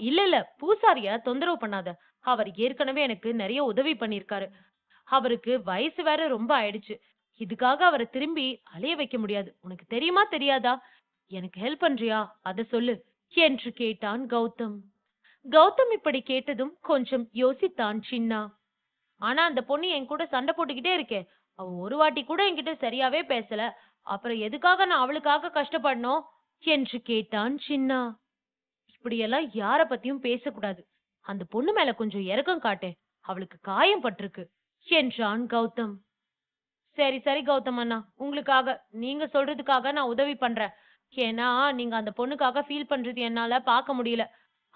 Speaker 1: இல்ல இல்ல பூசாரிய தொந்தரவு பண்ணாத அவர் ஏற்கனவே எனக்கு நிறைய உதவி பண்ணிருக்காரு அவருக்கு வயசு வேற ரொம்ப ஆயிடுச்சு இதுக்காக அவரை திரும்பி அலைய வைக்க முடியாது உனக்கு தெரியுமா தெரியாதா எனக்கு ஹெல்ப் பண்றியா அத சொல்லு என்று கேட்டான் கௌதம் கௌதம் இப்படி கேட்டதும் கொஞ்சம் யோசித்தான் சின்னா ஆனா அந்த பொண்ணு என் கூட சண்டை போட்டுக்கிட்டே இருக்கே அவ ஒரு வாட்டி கூட என்கிட்ட சரியாவே பேசல அப்புறம் எதுக்காக நான் அவளுக்காக கஷ்டப்படணும் என்று கேட்டான் சின்னா இப்படியெல்லாம் யார பத்தியும் பேசக்கூடாது அந்த பொண்ணு மேல கொஞ்சம் இறக்கம் காட்டேன் அவளுக்கு காயம் பட்டிருக்கு என்றான் கௌதம் சரி சரி கௌதம் அண்ணா உங்களுக்காக நீங்க சொல்றதுக்காக நான் உதவி பண்றேன் ஏன்னா, நீங்க அந்த பொண்ணுக்காக ஃபீல் பண்றது என்னால பாக்க முடியல.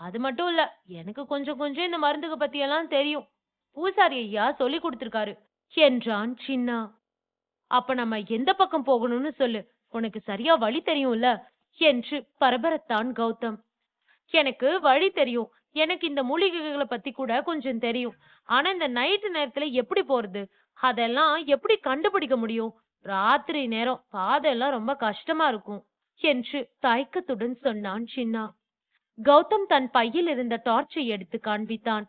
Speaker 1: அது மட்டும் இல்ல, எனக்கு கொஞ்சம் கொஞ்சம் இந்த பத்தி எல்லாம் தெரியும். பூசாரி ஐயா சொல்லிக் கொடுத்திருக்காரு என்றான் சின்னா. "அப்ப நம்ம எந்த பக்கம் போகணும்னு சொல்லு. உனக்கு சரியா வழி தெரியும்ல" என்று பரபரத்தான் கௌதம். "எனக்கு வழி தெரியும். எனக்கு இந்த மூலிகைகளை பத்தி கூட கொஞ்சம் தெரியும். ஆனா இந்த நைட்டு நேரத்துல எப்படி போறது? அதெல்லாம் எப்படி கண்டுபிடிக்க முடியும்? ராத்திரி நேரம் பாதையெல்லாம் ரொம்ப கஷ்டமா இருக்கும்." என்று தயக்கத்துடன் சொன்னான் சின்னா கௌதம் தன் பையில் இருந்த டார்ச்சை எடுத்து காண்பித்தான்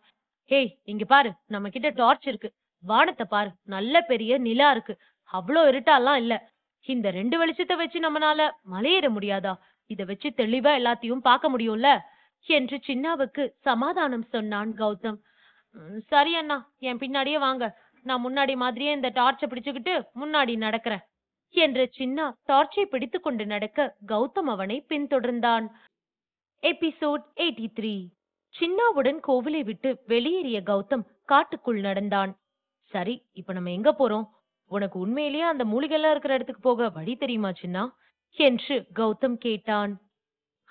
Speaker 1: ஹேய் இங்க பாரு நம்ம கிட்ட டார்ச் இருக்கு வானத்தை பாரு நல்ல பெரிய நிலா இருக்கு அவ்வளோ இருட்டாலாம் இல்ல இந்த ரெண்டு வெளிச்சத்தை வச்சு நம்மனால மலையேற முடியாதா இத வச்சு தெளிவா எல்லாத்தையும் பார்க்க முடியும்ல என்று சின்னாவுக்கு சமாதானம் சொன்னான் கௌதம் சரி அண்ணா என் பின்னாடியே வாங்க நான் முன்னாடி மாதிரியே இந்த டார்ச்சை பிடிச்சுக்கிட்டு முன்னாடி நடக்கிறேன் என்ற சின்னா டார்ச்சை பிடித்து கொண்டு நடக்க கௌதம் அவனை பின்தொடர்ந்தான் எபிசோட் எயிட்டி த்ரீ சின்னாவுடன் கோவிலை விட்டு வெளியேறிய கௌதம் காட்டுக்குள் நடந்தான் சரி இப்ப நம்ம எங்க போறோம் உனக்கு உண்மையிலேயே அந்த மூலிகைலாம் இருக்கிற இடத்துக்கு போக வழி தெரியுமா சின்னா என்று கௌதம் கேட்டான்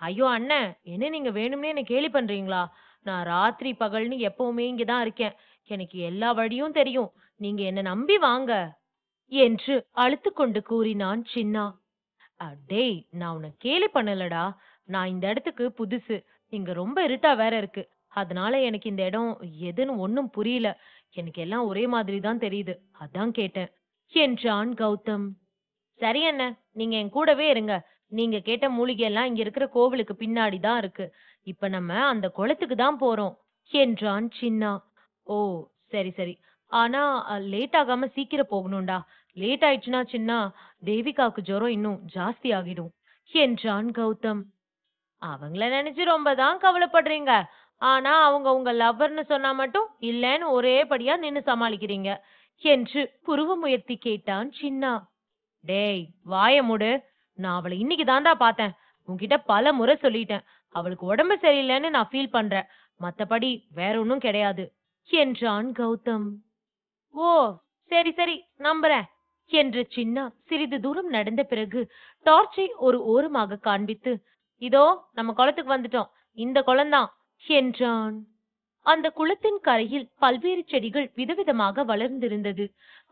Speaker 1: ஐயோ அண்ணன் என்ன நீங்க வேணும்னே என்ன கேலி பண்றீங்களா நான் ராத்திரி பகல்னு எப்பவுமே இங்கதான் இருக்கேன் எனக்கு எல்லா வழியும் தெரியும் நீங்க என்ன நம்பி வாங்க என்று அழுத்துக்கொண்டு கூறினான் சின்னா அடேய் நான் உன்னை கேலி பண்ணலடா நான் இந்த இடத்துக்கு புதுசு இங்க ரொம்ப இருட்டா வேற இருக்கு அதனால எனக்கு இந்த இடம் எதுன்னு ஒன்னும் புரியல எனக்கு எல்லாம் ஒரே மாதிரி தான் தெரியுது அதான் கேட்டேன் என்றான் கௌதம் சரி அண்ண நீங்க என் கூடவே இருங்க நீங்க கேட்ட மூலிகை எல்லாம் இங்க இருக்கிற கோவிலுக்கு பின்னாடி தான் இருக்கு இப்ப நம்ம அந்த குளத்துக்கு தான் போறோம் என்றான் சின்னா ஓ சரி சரி ஆனா லேட் ஆகாம சீக்கிரம் போகணும்டா லேட் ஆயிடுச்சுனா சின்னா தேவிகாவுக்கு ஜுரம் இன்னும் ஜாஸ்தி ஆகிடும் என்றான் கௌதம் அவங்கள நினைச்சு ரொம்ப தான் கவலைப்படுறீங்க ஆனா அவங்க உங்க லவ்வர்னு சொன்னா மட்டும் இல்லைன்னு ஒரே படியா நின்னு சமாளிக்கிறீங்க என்று புருவ முயற்சி கேட்டான் சின்னா டேய் வாய முடு நான் அவளை இன்னைக்கு தான் பார்த்தேன் உங்ககிட்ட பல முறை சொல்லிட்டேன் அவளுக்கு உடம்பு சரியில்லைன்னு நான் ஃபீல் பண்றேன் மத்தபடி வேற ஒன்றும் கிடையாது என்றான் கௌதம் ஓ சரி சரி நம்புறேன் என்று சின்னா சிறிது தூரம் நடந்த பிறகு டார்ச்சை ஒரு ஓரமாக காண்பித்து இதோ நம்ம குளத்துக்கு வந்துட்டோம் இந்த குளம்தான் என்றான் அந்த குளத்தின் கரையில் பல்வேறு செடிகள் விதவிதமாக வளர்ந்திருந்தது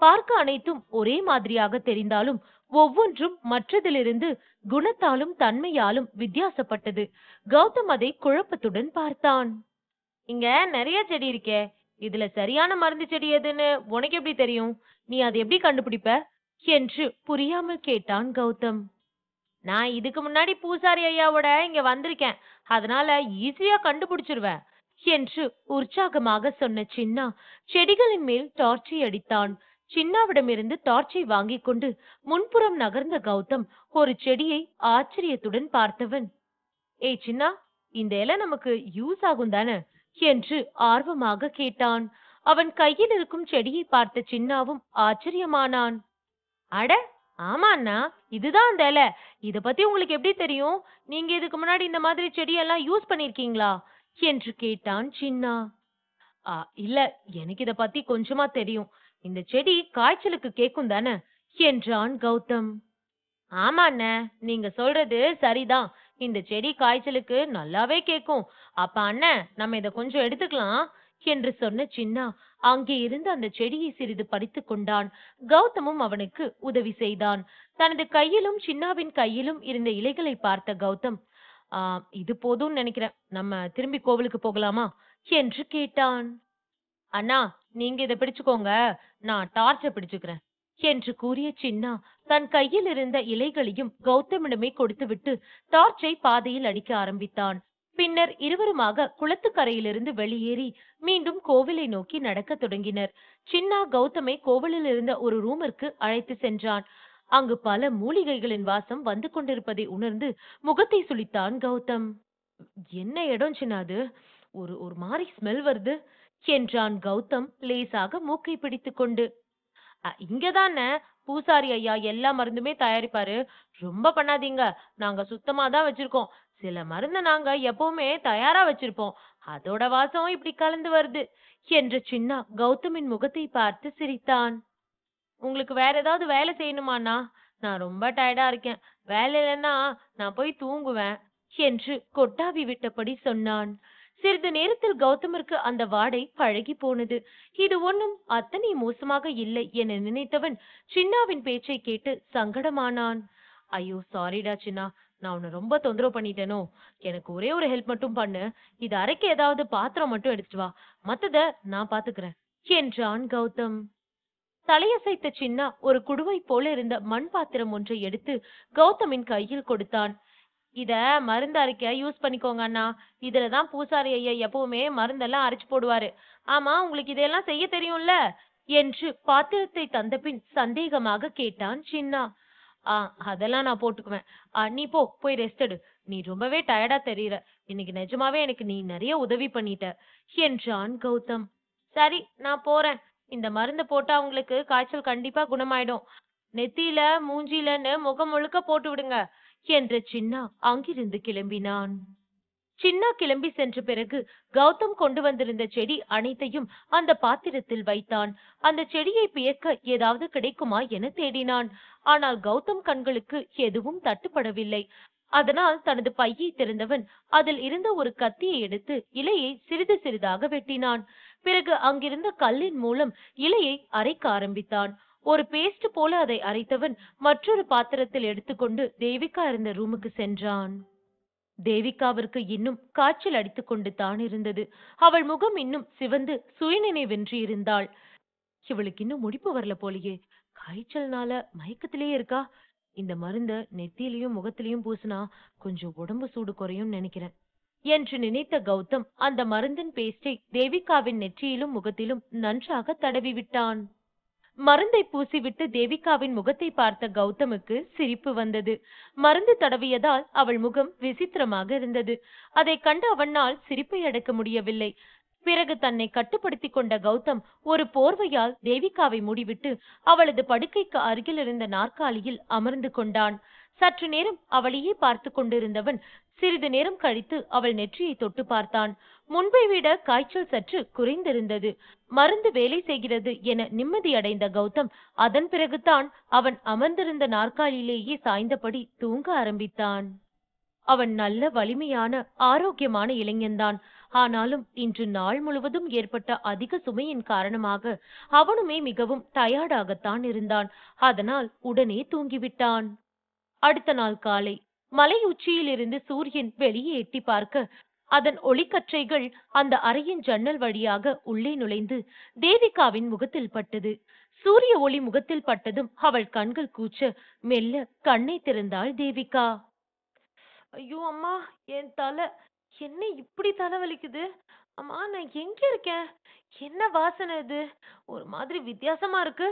Speaker 1: பார்க்க அனைத்தும் ஒரே மாதிரியாக தெரிந்தாலும் ஒவ்வொன்றும் மற்றதிலிருந்து குணத்தாலும் தன்மையாலும் வித்தியாசப்பட்டது கௌதம் அதை குழப்பத்துடன் பார்த்தான் இங்க நிறைய செடி இருக்கே இதுல சரியான மருந்து செடி எதுன்னு உனக்கு எப்படி தெரியும் நீ அதை எப்படி கண்டுபிடிப்ப என்று புரியாமல் கேட்டான் கௌதம் நான் இதுக்கு முன்னாடி பூசாரி ஐயாவோட இங்க வந்திருக்கேன் அதனால ஈஸியா கண்டுபிடிச்சிருவேன் என்று உற்சாகமாக சொன்ன சின்னா செடிகளின் மேல் டார்ச்சை அடித்தான் சின்னாவிடமிருந்து டார்ச்சை வாங்கி கொண்டு முன்புறம் நகர்ந்த கௌதம் ஒரு செடியை ஆச்சரியத்துடன் பார்த்தவன் ஏய் சின்னா இந்த இலை நமக்கு யூஸ் ஆகும் தானே என்று ஆர்வமாக கேட்டான் அவன் கையில் இருக்கும் செடியை பார்த்த சின்னாவும் ஆச்சரியமானான் அட ஆமாண்ணா இதுதான் அந்த இலை இதை பத்தி உங்களுக்கு எப்படி தெரியும் நீங்க இதுக்கு முன்னாடி இந்த மாதிரி செடியெல்லாம் யூஸ் பண்ணிருக்கீங்களா என்று கேட்டான் சின்னா இல்ல எனக்கு இத பத்தி கொஞ்சமா தெரியும் இந்த செடி காய்ச்சலுக்கு கேக்கும் தானே என்றான் கௌதம் ஆமாண்ண நீங்க சொல்றது சரிதான் இந்த செடி காய்ச்சலுக்கு நல்லாவே கேக்கும் அப்ப அண்ணன் நம்ம இத கொஞ்சம் எடுத்துக்கலாம் என்று சொன்ன சின்னா அங்கே இருந்து அந்த செடியை சிறிது பறித்து கொண்டான் கௌதமும் அவனுக்கு உதவி செய்தான் தனது கையிலும் சின்னாவின் கையிலும் இருந்த இலைகளை பார்த்த கௌதம் ஆஹ் இது போதும்னு நினைக்கிறேன் நம்ம திரும்பி கோவிலுக்கு போகலாமா என்று கேட்டான் அண்ணா நீங்க இதை பிடிச்சுக்கோங்க நான் டார்ச்சை பிடிச்சுக்கிறேன் என்று கூறிய சின்னா தன் கையில் இருந்த இலைகளையும் கௌதமிடமே கொடுத்துவிட்டு டார்ச்சை பாதையில் அடிக்க ஆரம்பித்தான் பின்னர் இருவருமாக குளத்துக்கரையிலிருந்து வெளியேறி மீண்டும் கோவிலை நோக்கி நடக்க தொடங்கினர் சின்னா கௌதமை கோவிலில் இருந்த ஒரு ரூமிற்கு அழைத்து சென்றான் அங்கு பல மூலிகைகளின் வாசம் வந்து கொண்டிருப்பதை உணர்ந்து முகத்தை சுழித்தான் கௌதம் என்ன இடம் சின்னாது ஒரு ஒரு மாதிரி ஸ்மெல் வருது என்றான் கௌதம் லேசாக மூக்கை பிடித்துக்கொண்டு அ பூசாரி ஐயா எல்லா மருந்துமே தயாரிப்பாரு. ரொம்ப பண்ணாதீங்க. நாங்க சுத்தமா தான் வச்சிருக்கோம். சில மருந்து நாங்க எப்பவுமே தயாரா வச்சிருப்போம். அதோட வாசம் இப்படி கலந்து வருது" என்று சின்னா கௌதமின் முகத்தை பார்த்து சிரித்தான். "உங்களுக்கு வேற ஏதாவது வேலை செய்யணுமாண்ணா நான் ரொம்ப டயர்டா இருக்கேன். வேலை இல்லைன்னா நான் போய் தூங்குவேன்" என்று கொட்டாவி விட்டபடி சொன்னான். சிறிது நேரத்தில் கௌதமருக்கு அந்த வாடை பழகி போனது இது ஒன்றும் அத்தனை மோசமாக இல்லை என நினைத்தவன் சின்னாவின் பேச்சை கேட்டு சங்கடமானான் ஐயோ சாரிடா சின்னா நான் உன்னை ரொம்ப தொந்தரவு பண்ணிட்டேனோ எனக்கு ஒரே ஒரு ஹெல்ப் மட்டும் பண்ணு இது அரைக்க ஏதாவது பாத்திரம் மட்டும் எடுத்துட்டு வா மத்தத நான் பாத்துக்கிறேன் என்றான் கௌதம் தலையசைத்த சின்னா ஒரு குடுவை போல இருந்த மண் பாத்திரம் ஒன்றை எடுத்து கௌதமின் கையில் கொடுத்தான் இத மருந்து அரைக்க யூஸ் பண்ணிக்கோங்க அண்ணா. இதுல தான் பூசாரி ஐயா எப்பவுமே மருந்தெல்லாம் அரைச்சு போடுவாரு. ஆமா, உங்களுக்கு இதையெல்லாம் செய்ய தெரியும்ல? என்று தந்த தந்தபின் சந்தேகமாக கேட்டான் சின்னா. ஆஹ் அதெல்லாம் நான் போட்டுக்குவேன். ஆஹ் நீ போ, போய் ரெஸ்ட் எடு. நீ ரொம்பவே டயர்டா தெரியற இன்னைக்கு நிஜமாவே எனக்கு நீ நிறைய உதவி பண்ணிட்ட, என்றான் கௌதம். சரி, நான் போறேன். இந்த மருந்து போட்டா உங்களுக்கு காய்ச்சல் கண்டிப்பா குணமாயிடும். நெத்தியில, மூஞ்சிலன்னு முகம் முழுக்க போட்டு விடுங்க. என்ற சின்னா அங்கிருந்து கிளம்பினான் சின்னா கிளம்பி சென்ற பிறகு கௌதம் கொண்டு வந்திருந்த செடி அனைத்தையும் அந்த பாத்திரத்தில் வைத்தான் அந்த செடியை பியக்க ஏதாவது கிடைக்குமா என தேடினான் ஆனால் கௌதம் கண்களுக்கு எதுவும் தட்டுப்படவில்லை அதனால் தனது பையை திறந்தவன் அதில் இருந்த ஒரு கத்தியை எடுத்து இலையை சிறிது சிறிதாக வெட்டினான் பிறகு அங்கிருந்த கல்லின் மூலம் இலையை அரைக்க ஆரம்பித்தான் ஒரு பேஸ்ட் போல அதை அரைத்தவன் மற்றொரு பாத்திரத்தில் எடுத்துக்கொண்டு தேவிகா இருந்த ரூமுக்கு சென்றான் தேவிகாவிற்கு இன்னும் காய்ச்சல் அடித்துக் கொண்டு தான் இருந்தது அவள் முகம் இன்னும் சிவந்து வென்று இருந்தாள் இவளுக்கு இன்னும் முடிப்பு வரல போலியே காய்ச்சல்னால மயக்கத்திலேயே இருக்கா இந்த மருந்த நெத்திலையும் முகத்திலையும் பூசினா கொஞ்சம் உடம்பு சூடு குறையும் நினைக்கிறேன் என்று நினைத்த கௌதம் அந்த மருந்தின் பேஸ்டை தேவிகாவின் நெற்றியிலும் முகத்திலும் நன்றாக தடவி விட்டான் மருந்தை பூசிவிட்டு தேவிகாவின் முகத்தை பார்த்த கௌதமுக்கு சிரிப்பு வந்தது மருந்து தடவியதால் அவள் முகம் விசித்திரமாக இருந்தது அதை கண்டு அவனால் சிரிப்பை அடக்க முடியவில்லை பிறகு தன்னை கட்டுப்படுத்திக் கொண்ட கௌதம் ஒரு போர்வையால் தேவிகாவை மூடிவிட்டு அவளது படுக்கைக்கு அருகில் இருந்த நாற்காலியில் அமர்ந்து கொண்டான் சற்று நேரம் அவளையே பார்த்து கொண்டிருந்தவன் சிறிது நேரம் கழித்து அவள் நெற்றியை தொட்டு பார்த்தான் முன்பை விட காய்ச்சல் சற்று குறைந்திருந்தது மருந்து வேலை செய்கிறது என நிம்மதியடைந்த கௌதம் அதன் பிறகுதான் அவன் அமர்ந்திருந்த நாற்காலியிலேயே சாய்ந்தபடி தூங்க ஆரம்பித்தான் அவன் நல்ல வலிமையான ஆரோக்கியமான இளைஞன்தான் ஆனாலும் இன்று நாள் முழுவதும் ஏற்பட்ட அதிக சுமையின் காரணமாக அவனுமே மிகவும் டயர்டாகத்தான் இருந்தான் அதனால் உடனே தூங்கிவிட்டான் அடுத்த நாள் காலை மலை இருந்து சூரியன் வெளியே எட்டி பார்க்க அதன் ஒளிக்கற்றைகள் அந்த அறையின் ஜன்னல் வழியாக உள்ளே நுழைந்து தேவிகாவின் முகத்தில் பட்டது சூரிய ஒளி முகத்தில் பட்டதும் அவள் கண்கள் கூச்ச மெல்ல கண்ணை திறந்தாள் தேவிகா ஐயோ அம்மா என் தலை என்ன இப்படி தலை வலிக்குது அம்மா நான் எங்க இருக்கேன் என்ன வாசனை இது ஒரு மாதிரி வித்தியாசமா இருக்கு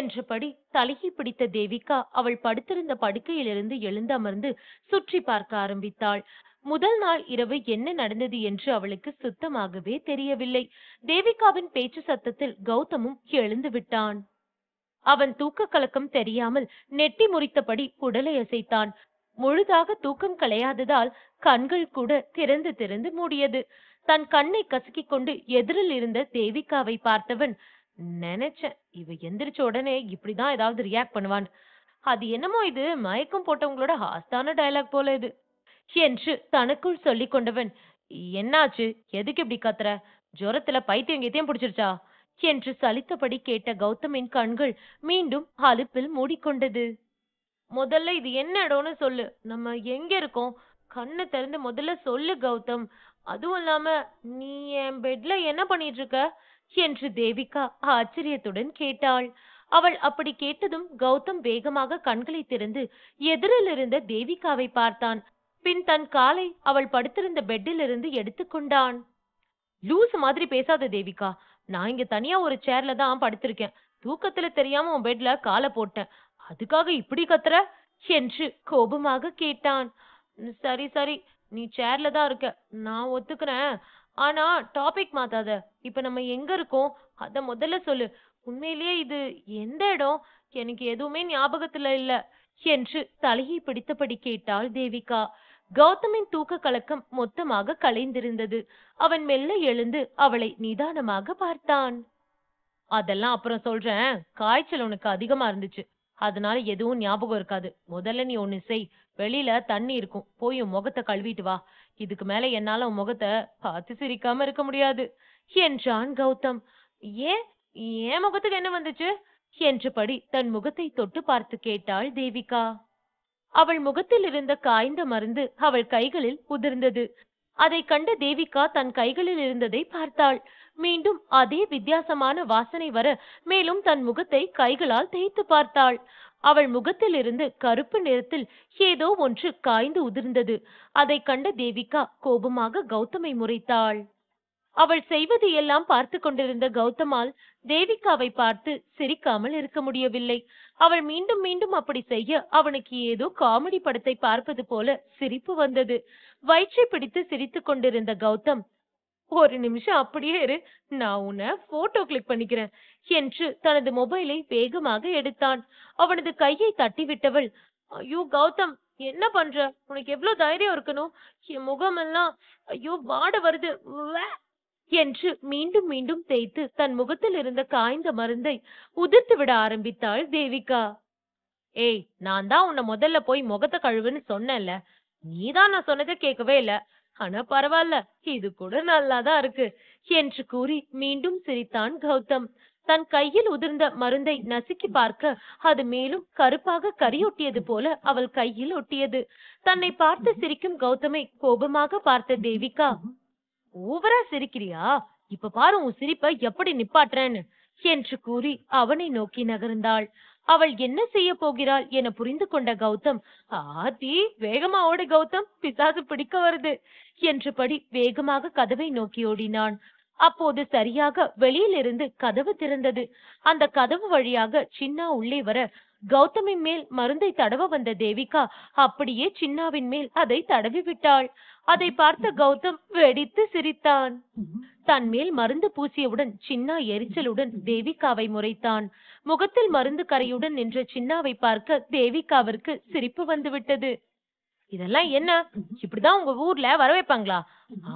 Speaker 1: என்றபடி தலையை பிடித்த தேவிகா அவள் படுத்திருந்த படுக்கையிலிருந்து எழுந்தமர்ந்து சுற்றி பார்க்க ஆரம்பித்தாள் முதல் நாள் இரவு என்ன நடந்தது என்று அவளுக்கு சுத்தமாகவே தெரியவில்லை தேவிகாவின் பேச்சு சத்தத்தில் கௌதமும் எழுந்து விட்டான் அவன் தூக்க கலக்கம் தெரியாமல் நெட்டி முறித்தபடி உடலை அசைத்தான் முழுதாக தூக்கம் கலையாததால் கண்கள் கூட திறந்து திறந்து மூடியது தன் கண்ணை கசுக்கிக் கொண்டு எதிரில் இருந்த தேவிகாவை பார்த்தவன் நினைச்சேன் இவ எந்திரிச்ச உடனே இப்படிதான் ஏதாவது ரியாக்ட் பண்ணுவான்னு அது என்னமோ இது மயக்கம் போட்டவங்களோட ஹாஸ்தான டயலாக் போல இது என்று தனக்குள் சொல்லி கொண்டவன் என்னாச்சு எதுக்கு இப்படி கத்துற ஜுரத்துல பைத்தியம் கீத்தியம் பிடிச்சிருச்சா என்று சலித்தபடி கேட்ட கௌதமின் கண்கள் மீண்டும் அலுப்பில் மூடிக்கொண்டது முதல்ல இது என்ன இடம்னு சொல்லு நம்ம எங்க இருக்கோம் கண்ணை திறந்து முதல்ல சொல்லு கௌதம் அதுவும் இல்லாம நீ என் பெட்ல என்ன பண்ணிட்டு இருக்க என்று தேவிகா ஆச்சரியத்துடன் கேட்டாள் அவள் அப்படி கேட்டதும் கௌதம் வேகமாக கண்களை திறந்து எதிரில் இருந்த தேவிகாவை பார்த்தான் பின் தன் காலை அவள் படுத்திருந்த பெட்டிலிருந்து எடுத்துக்கொண்டான் லூஸ் மாதிரி பேசாத தேவிகா நான் இங்க தனியா ஒரு சேர்ல தான் படுத்திருக்கேன் தூக்கத்துல தெரியாம உன் பெட்ல காலை போட்டேன் அதுக்காக இப்படி கத்துற என்று கோபமாக கேட்டான் சரி சரி நீ சேர்ல தான் இருக்க நான் ஒத்துக்கிறேன் ஆனா டாபிக் மாத்தாத இப்ப நம்ம எங்க இருக்கோம் அத முதல்ல சொல்லு உண்மையிலேயே இது எந்த இடம் எனக்கு எதுவுமே ஞாபகத்துல இல்ல என்று தலையை பிடித்தபடி கேட்டாள் தேவிகா கௌதமின் தூக்க கலக்கம் மொத்தமாக கலைந்திருந்தது அவன் மெல்ல எழுந்து அவளை நிதானமாக பார்த்தான் அதெல்லாம் அப்புறம் சொல்றேன் காய்ச்சல் உனக்கு அதிகமா இருந்துச்சு அதனால எதுவும் ஞாபகம் இருக்காது முதல்ல நீ ஒன்னு செய் வெளியில தண்ணி இருக்கும் போய் உன் முகத்தை கழுவிட்டு வா இதுக்கு மேல என்னால உன் முகத்தை பார்த்து சிரிக்காம இருக்க முடியாது என்றான் கௌதம் ஏன் ஏன் முகத்துக்கு என்ன வந்துச்சு என்றபடி தன் முகத்தை தொட்டு பார்த்து கேட்டாள் தேவிகா அவள் முகத்தில் இருந்த காய்ந்த மருந்து அவள் கைகளில் உதிர்ந்தது அதை கண்ட தேவிகா தன் கைகளில் இருந்ததை பார்த்தாள் மீண்டும் அதே வித்தியாசமான வாசனை வர மேலும் தன் முகத்தை கைகளால் தேய்த்து பார்த்தாள் அவள் முகத்தில் இருந்து கருப்பு நிறத்தில் ஏதோ ஒன்று காய்ந்து உதிர்ந்தது அதை கண்ட தேவிகா கோபமாக கௌதமை முறைத்தாள் அவள் செய்வது எல்லாம் பார்த்து கொண்டிருந்த கௌதமால் தேவிகாவை பார்த்து சிரிக்காமல் இருக்க முடியவில்லை அவள் மீண்டும் மீண்டும் அப்படி செய்ய அவனுக்கு ஏதோ காமெடி படத்தை பார்ப்பது போல சிரிப்பு வந்தது வயிற்றை பிடித்து சிரித்து கொண்டிருந்த கௌதம் ஒரு நிமிஷம் அப்படியே இரு நான் உன்னை போட்டோ கிளிக் பண்ணிக்கிறேன் என்று தனது மொபைலை வேகமாக எடுத்தான் அவனது கையை தட்டி விட்டவள் ஐயோ கௌதம் என்ன பண்ற உனக்கு எவ்வளவு தைரியம் இருக்கணும் என் எல்லாம் ஐயோ வாட வருது என்று மீண்டும் மீண்டும் தேய்த்து தன் முகத்தில் இருந்த காய்ந்த மருந்தை உதிர்த்து விட ஆரம்பித்தாள் தேவிகா ஏய் நான் தான் உன்னை முதல்ல போய் முகத்தை கழுவுன்னு சொன்னேன்ல நீதான் நான் சொன்னதை கேட்கவே இல்ல ஆனா பரவாயில்ல இது கூட நல்லாதான் இருக்கு என்று கூறி மீண்டும் சிரித்தான் கௌதம் தன் கையில் உதிர்ந்த மருந்தை நசுக்கி பார்க்க அது மேலும் கருப்பாக கரியொட்டியது போல அவள் கையில் ஒட்டியது தன்னை பார்த்து சிரிக்கும் கௌதமை கோபமாக பார்த்த தேவிகா ஓவரா சிரிக்கிறியா இப்ப பாரு உன் சிரிப்பை எப்படி நிப்பாட்டுறேன்னு என்று கூறி அவனை நோக்கி நகர்ந்தாள் அவள் என்ன செய்ய போகிறாள் என புரிந்து கொண்ட கௌதம் ஆதி வேகமா ஓடு கௌதம் பிசாசு பிடிக்க வருது என்றபடி வேகமாக கதவை நோக்கி ஓடினான் அப்போது சரியாக வெளியிலிருந்து கதவு திறந்தது அந்த கதவு வழியாக சின்னா உள்ளே வர கௌதமின் மேல் மருந்தை தடவ வந்த தேவிகா அப்படியே சின்னாவின் மேல் அதை தடவி விட்டாள் அதை பார்த்த கௌதம் வெடித்து சிரித்தான் தன் மேல் மருந்து பூசியவுடன் சின்னா எரிச்சலுடன் தேவிகாவை முறைத்தான் முகத்தில் மருந்து கரையுடன் நின்ற சின்னாவை பார்க்க தேவிகாவிற்கு சிரிப்பு வந்துவிட்டது இதெல்லாம் என்ன இப்படிதான் உங்க ஊர்ல வர வைப்பாங்களா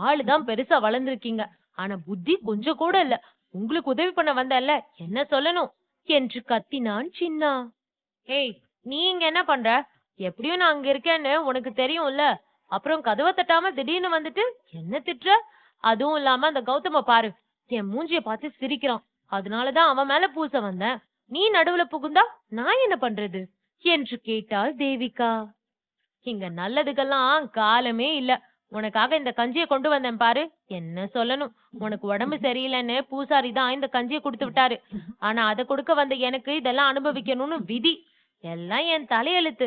Speaker 1: ஆளுதான் பெருசா வளர்ந்துருக்கீங்க ஆனா புத்தி கொஞ்சம் கூட இல்ல உங்களுக்கு உதவி பண்ண வந்தல்ல என்ன சொல்லணும் என்று கத்தினான் சின்னா ஏய் நீ இங்க என்ன பண்ற எப்படியும் நான் அங்க இருக்கேன்னு உனக்கு தெரியும்ல அப்புறம் கதவை தட்டாம திடீர்னு வந்துட்டு என்ன திட்டுற அதுவும் இல்லாம அந்த கௌதம பாரு என் மூஞ்சிய பார்த்து சிரிக்கிறான் அதனாலதான் அவன் மேல பூச வந்தேன் நீ நடுவுல புகுந்தா நான் என்ன பண்றது என்று கேட்டாள் தேவிகா இங்க நல்லதுக்கெல்லாம் காலமே இல்ல உனக்காக இந்த கஞ்சிய கொண்டு வந்தேன் பாரு என்ன சொல்லணும் உனக்கு உடம்பு சரியில்லைன்னு பூசாரி தான் இந்த கஞ்சிய கொடுத்து விட்டாரு ஆனா அத கொடுக்க வந்த எனக்கு இதெல்லாம் அனுபவிக்கணும்னு விதி எல்லாம் என் தலையெழுத்து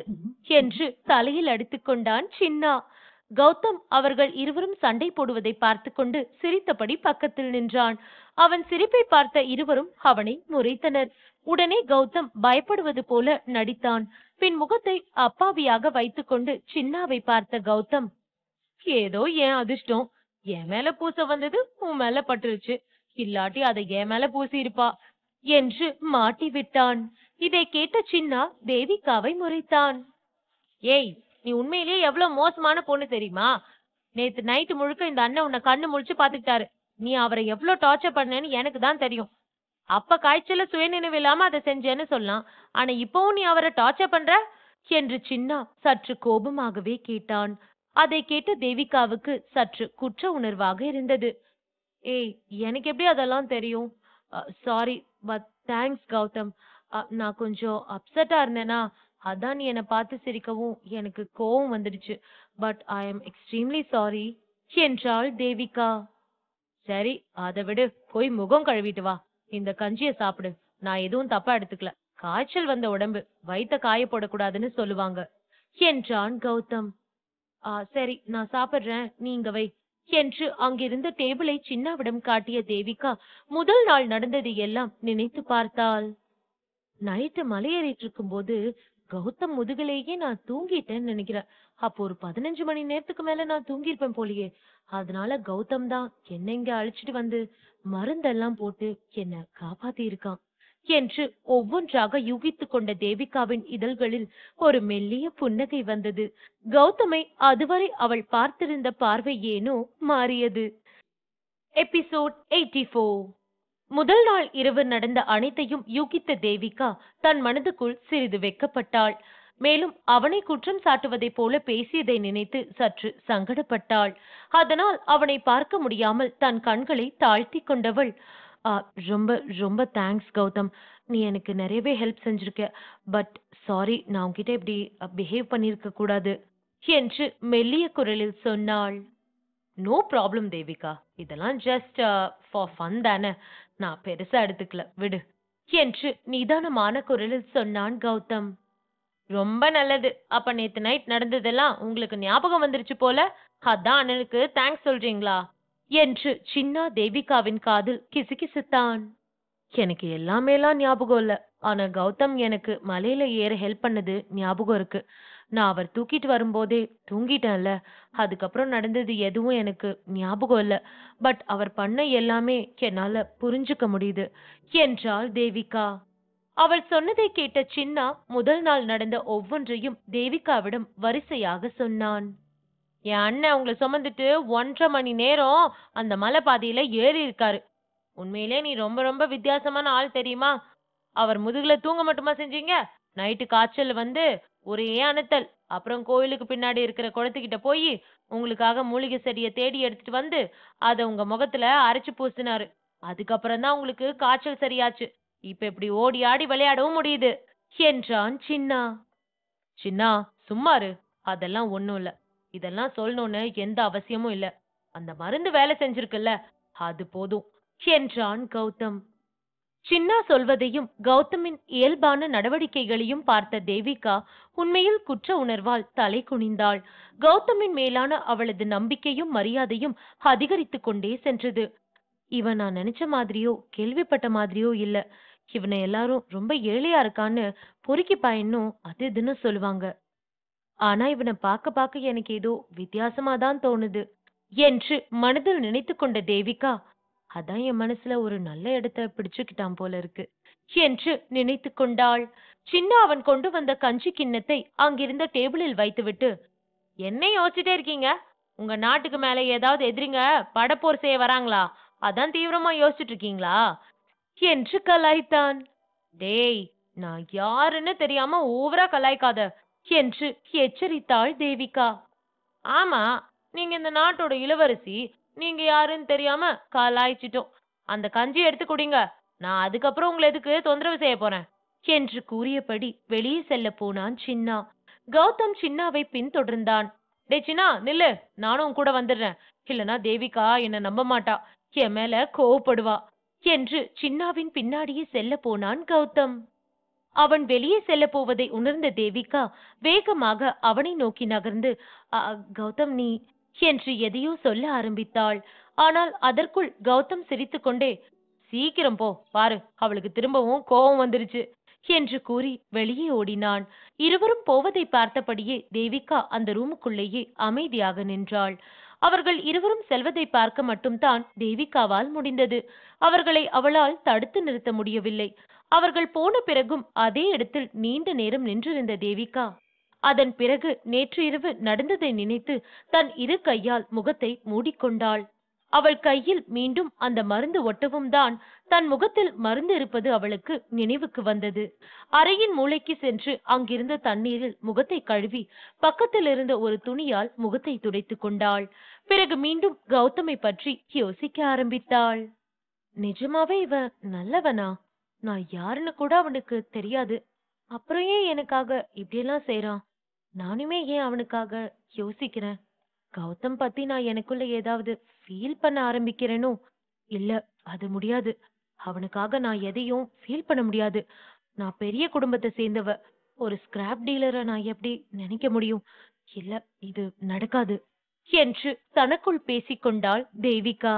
Speaker 1: என்று தலையில் அடித்துக் கொண்டான் சின்னா கௌதம் அவர்கள் இருவரும் சண்டை போடுவதை பார்த்து கொண்டு சிரித்தபடி பக்கத்தில் நின்றான் அவன் சிரிப்பை பார்த்த இருவரும் அவனை முறைத்தனர் உடனே கௌதம் பயப்படுவது போல நடித்தான் பின் முகத்தை அப்பாவியாக வைத்துக்கொண்டு சின்னாவை பார்த்த கௌதம் ஏதோ என் அதிர்ஷ்டம் என் மேல பூச வந்தது உன் மேல பட்டுருச்சு இல்லாட்டி அதை என் மேல பூசி இருப்பா என்று மாட்டி விட்டான் இதை கேட்ட சின்னா தேவிகாவை முறைத்தான் ஏய் நீ உண்மையிலேயே எவ்வளவு மோசமான பொண்ணு தெரியுமா நேத்து நைட்டு முழுக்க இந்த அண்ணன் உன்னை கண்ணு முழிச்சு பாத்துக்கிட்டாரு நீ அவரை எவ்வளவு டார்ச்சர் பண்ணேன்னு எனக்கு தான் தெரியும் அப்ப காய்ச்சல சுயநினைவு இல்லாம அதை செஞ்சேன்னு சொல்லலாம் ஆனா இப்பவும் நீ அவரை டார்ச்சர் பண்ற என்று சின்னா சற்று கோபமாகவே கேட்டான் அதை கேட்ட தேவிகாவுக்கு சற்று குற்ற உணர்வாக இருந்தது ஏய் எனக்கு எப்படி அதெல்லாம் தெரியும் சாரி பட் தேங்க்ஸ் கௌதம் அ நான் கொஞ்சம் அப்செட்டா இருந்தேனா, அதான் நீ என்ன பார்த்து சிரிக்கவும் எனக்கு கோவம் வந்துடுச்சு. But I am extremely sorry என்றாள் தேவிகா. சரி, அத விடு. போய் முகம் கழுவிட்டு வா. இந்த கஞ்சிய சாப்பிடு. நான் எதுவும் தப்பா எடுத்துக்கல. காய்ச்சல் வந்த உடம்பு வயித்த காயப் சொல்லுவாங்க என்றான் கௌதம். ஆ சரி, நான் சாப்பிடுறேன். நீங்க வை என்று அங்கிருந்த டேபிளை சின்னாவிடம் காட்டிய தேவிகா முதல் நாள் நடந்தது எல்லாம் நினைத்து பார்த்தாள். நைட்டு மலையேறிட்டு இருக்கும்போது கௌதம் முதுகலேயே நான் தூங்கிட்டேன்னு நினைக்கிறேன் அப்போ ஒரு பதினஞ்சு மணி நேரத்துக்கு மேல நான் தூங்கியிருப்பேன் போலயே அதனால கௌதம் தான் என்னை இங்க அழிச்சிட்டு வந்து மருந்தெல்லாம் போட்டு என்னை காப்பாத்தி இருக்கான் என்று ஒவ்வொன்றாக யூகித்து கொண்ட தேவிகாவின் இதழ்களில் ஒரு மெல்லிய புன்னகை வந்தது கௌதமை அதுவரை அவள் பார்த்திருந்த பார்வை ஏனோ மாறியது எபிசோட் எயிட்டி ஃபோர் முதல் நாள் இரவு நடந்த அனைத்தையும் யூகித்த தேவிகா தன் மனதுக்குள் சிறிது வெக்கப்பட்டாள் மேலும் அவனை குற்றம் சாட்டுவதைப் போல பேசியதை நினைத்து சற்று சங்கடப்பட்டாள் அதனால் அவனை பார்க்க முடியாமல் தன் கண்களை தாழ்த்தி கொண்டவள் ரொம்ப ரொம்ப தேங்க்ஸ் கௌதம் நீ எனக்கு நிறையவே ஹெல்ப் செஞ்சிருக்க பட் சாரி நான் உங்ககிட்ட இப்படி பிஹேவ் பண்ணியிருக்க கூடாது என்று மெல்லிய குரலில் சொன்னாள் நோ ப்ராப்ளம் தேவிகா இதெல்லாம் ஜஸ்ட் ஃபார் ஃபன் தானே நான் பெருசா எடுத்துக்கல விடு என்று நிதானமான குரலில் சொன்னான் கௌதம் ரொம்ப நல்லது அப்ப நேத்து நைட் நடந்ததெல்லாம் உங்களுக்கு ஞாபகம் வந்துருச்சு போல அதான் அண்ணனுக்கு தேங்க்ஸ் சொல்றீங்களா என்று சின்னா தேவிகாவின் காதில் கிசுகிசுத்தான் எனக்கு எல்லாமேலாம் ஞாபகம் இல்ல ஆனா கௌதம் எனக்கு மலையில ஏற ஹெல்ப் பண்ணது ஞாபகம் இருக்கு நான் அவர் தூக்கிட்டு வரும்போதே தூங்கிட்டேன்ல அதுக்கப்புறம் நடந்தது எதுவும் எனக்கு ஞாபகம் இல்லை பட் அவர் பண்ண எல்லாமே என்னால புரிஞ்சுக்க முடியுது என்றாள் தேவிகா அவள் சொன்னதை கேட்ட சின்னா முதல் நாள் நடந்த ஒவ்வொன்றையும் தேவிகாவிடம் வரிசையாக சொன்னான் என் அண்ணன் உங்களை சுமந்துட்டு ஒன்றரை மணி நேரம் அந்த மலை பாதையில ஏறி இருக்காரு உண்மையிலே நீ ரொம்ப ரொம்ப வித்தியாசமான ஆள் தெரியுமா அவர் முதுகுல தூங்க மட்டுமா செஞ்சீங்க நைட்டு காய்ச்சல் வந்து ஒரே அணுத்தல் அப்புறம் கோயிலுக்கு பின்னாடி இருக்கிற குளத்துக்கிட்ட போய் உங்களுக்காக மூலிகை செடியை தேடி எடுத்துட்டு வந்து அதை உங்க முகத்துல அரைச்சு பூசினாரு அதுக்கப்புறம் தான் உங்களுக்கு காய்ச்சல் சரியாச்சு இப்ப இப்படி ஓடி ஆடி விளையாடவும் முடியுது என்றான் சின்னா சின்னா சும்மாரு அதெல்லாம் ஒண்ணும் இல்ல இதெல்லாம் சொல்லணும்னு எந்த அவசியமும் இல்ல அந்த மருந்து வேலை செஞ்சிருக்குல்ல அது போதும் என்றான் கௌதம் சின்னா சொல்வதையும் கௌதமின் இயல்பான நடவடிக்கைகளையும் பார்த்த தேவிகா உண்மையில் குற்ற உணர்வால் தலை குனிந்தாள் கௌதமின் மேலான அவளது நம்பிக்கையும் மரியாதையும் அதிகரித்து கொண்டே சென்றது இவன் நான் நினைச்ச மாதிரியோ கேள்விப்பட்ட மாதிரியோ இல்ல இவனை எல்லாரும் ரொம்ப ஏழையா இருக்கான்னு பொறுக்கி பயன்னும் அது இதுன்னு சொல்லுவாங்க ஆனா இவனை பார்க்க பார்க்க எனக்கு ஏதோ வித்தியாசமா தான் தோணுது என்று மனதில் நினைத்து கொண்ட தேவிகா அதான் என் மனசுல ஒரு நல்ல இடத்த பிடிச்சுக்கிட்டான் போல இருக்கு என்று நினைத்து கொண்டாள் சின்ன அவன் கொண்டு வந்த கஞ்சி கிண்ணத்தை அங்கிருந்த டேபிளில் வைத்துவிட்டு என்ன யோசிச்சுட்டே இருக்கீங்க உங்க நாட்டுக்கு மேல ஏதாவது எதிரிங்க படப்போர் செய்ய வராங்களா அதான் தீவிரமா யோசிச்சுட்டு இருக்கீங்களா என்று கலாய்த்தான் டேய் நான் யாருன்னு தெரியாம ஓவரா கலாய்க்காத என்று எச்சரித்தாள் தேவிகா ஆமா நீங்க இந்த நாட்டோட இளவரசி நீங்க யாருன்னு தெரியாம காலாய்ச்சிட்டோம் அந்த கஞ்சி எடுத்து குடிங்க நான் அதுக்கப்புறம் உங்களை எதுக்கு தொந்தரவு செய்ய போறேன் என்று கூறியபடி வெளியே செல்ல போனான் சின்னா கௌதம் சின்னாவை பின்தொடர்ந்தான் டே சின்னா நில்லு நானும் கூட வந்துடுறேன் இல்லனா தேவிகா என்ன நம்ப மாட்டா என் மேல கோவப்படுவா என்று சின்னாவின் பின்னாடியே செல்ல போனான் கௌதம் அவன் வெளியே செல்ல போவதை உணர்ந்த தேவிகா வேகமாக அவனை நோக்கி நகர்ந்து கௌதம் நீ என்று எதையோ சொல்ல ஆரம்பித்தாள் ஆனால் அதற்குள் கௌதம் சிரித்துக்கொண்டே சீக்கிரம் போ பாரு அவளுக்கு திரும்பவும் கோபம் வந்துருச்சு என்று கூறி வெளியே ஓடினான் இருவரும் போவதை பார்த்தபடியே தேவிகா அந்த ரூமுக்குள்ளேயே அமைதியாக நின்றாள் அவர்கள் இருவரும் செல்வதை பார்க்க மட்டும்தான் தேவிகாவால் முடிந்தது அவர்களை அவளால் தடுத்து நிறுத்த முடியவில்லை அவர்கள் போன பிறகும் அதே இடத்தில் நீண்ட நேரம் நின்றிருந்த தேவிகா அதன் பிறகு நேற்று இரவு நடந்ததை நினைத்து தன் இரு கையால் முகத்தை மூடிக்கொண்டாள் அவள் கையில் மீண்டும் அந்த மருந்து ஒட்டவும் தான் தன் முகத்தில் மருந்து இருப்பது அவளுக்கு நினைவுக்கு வந்தது அறையின் மூளைக்கு சென்று அங்கிருந்த தண்ணீரில் முகத்தை கழுவி பக்கத்தில் இருந்த ஒரு துணியால் முகத்தை துடைத்துக் கொண்டாள் பிறகு மீண்டும் கௌதமை பற்றி யோசிக்க ஆரம்பித்தாள் நிஜமாவே இவ நல்லவனா நான் யாருன்னு கூட அவனுக்கு தெரியாது அப்புறம் ஏன் எனக்காக இப்படியெல்லாம் செய்றான் நானுமே ஏன் அவனுக்காக யோசிக்கிறேன் கௌதம் பத்தி நான் எனக்குள்ள ஏதாவது ஃபீல் பண்ண ஆரம்பிக்கிறேனோ இல்ல அது முடியாது அவனுக்காக நான் எதையும் ஃபீல் பண்ண முடியாது நான் பெரிய குடும்பத்தை சேர்ந்தவ ஒரு ஸ்கிராப் டீலரை நான் எப்படி நினைக்க முடியும் இல்ல இது நடக்காது என்று தனக்குள் பேசிக்கொண்டாள் தேவிகா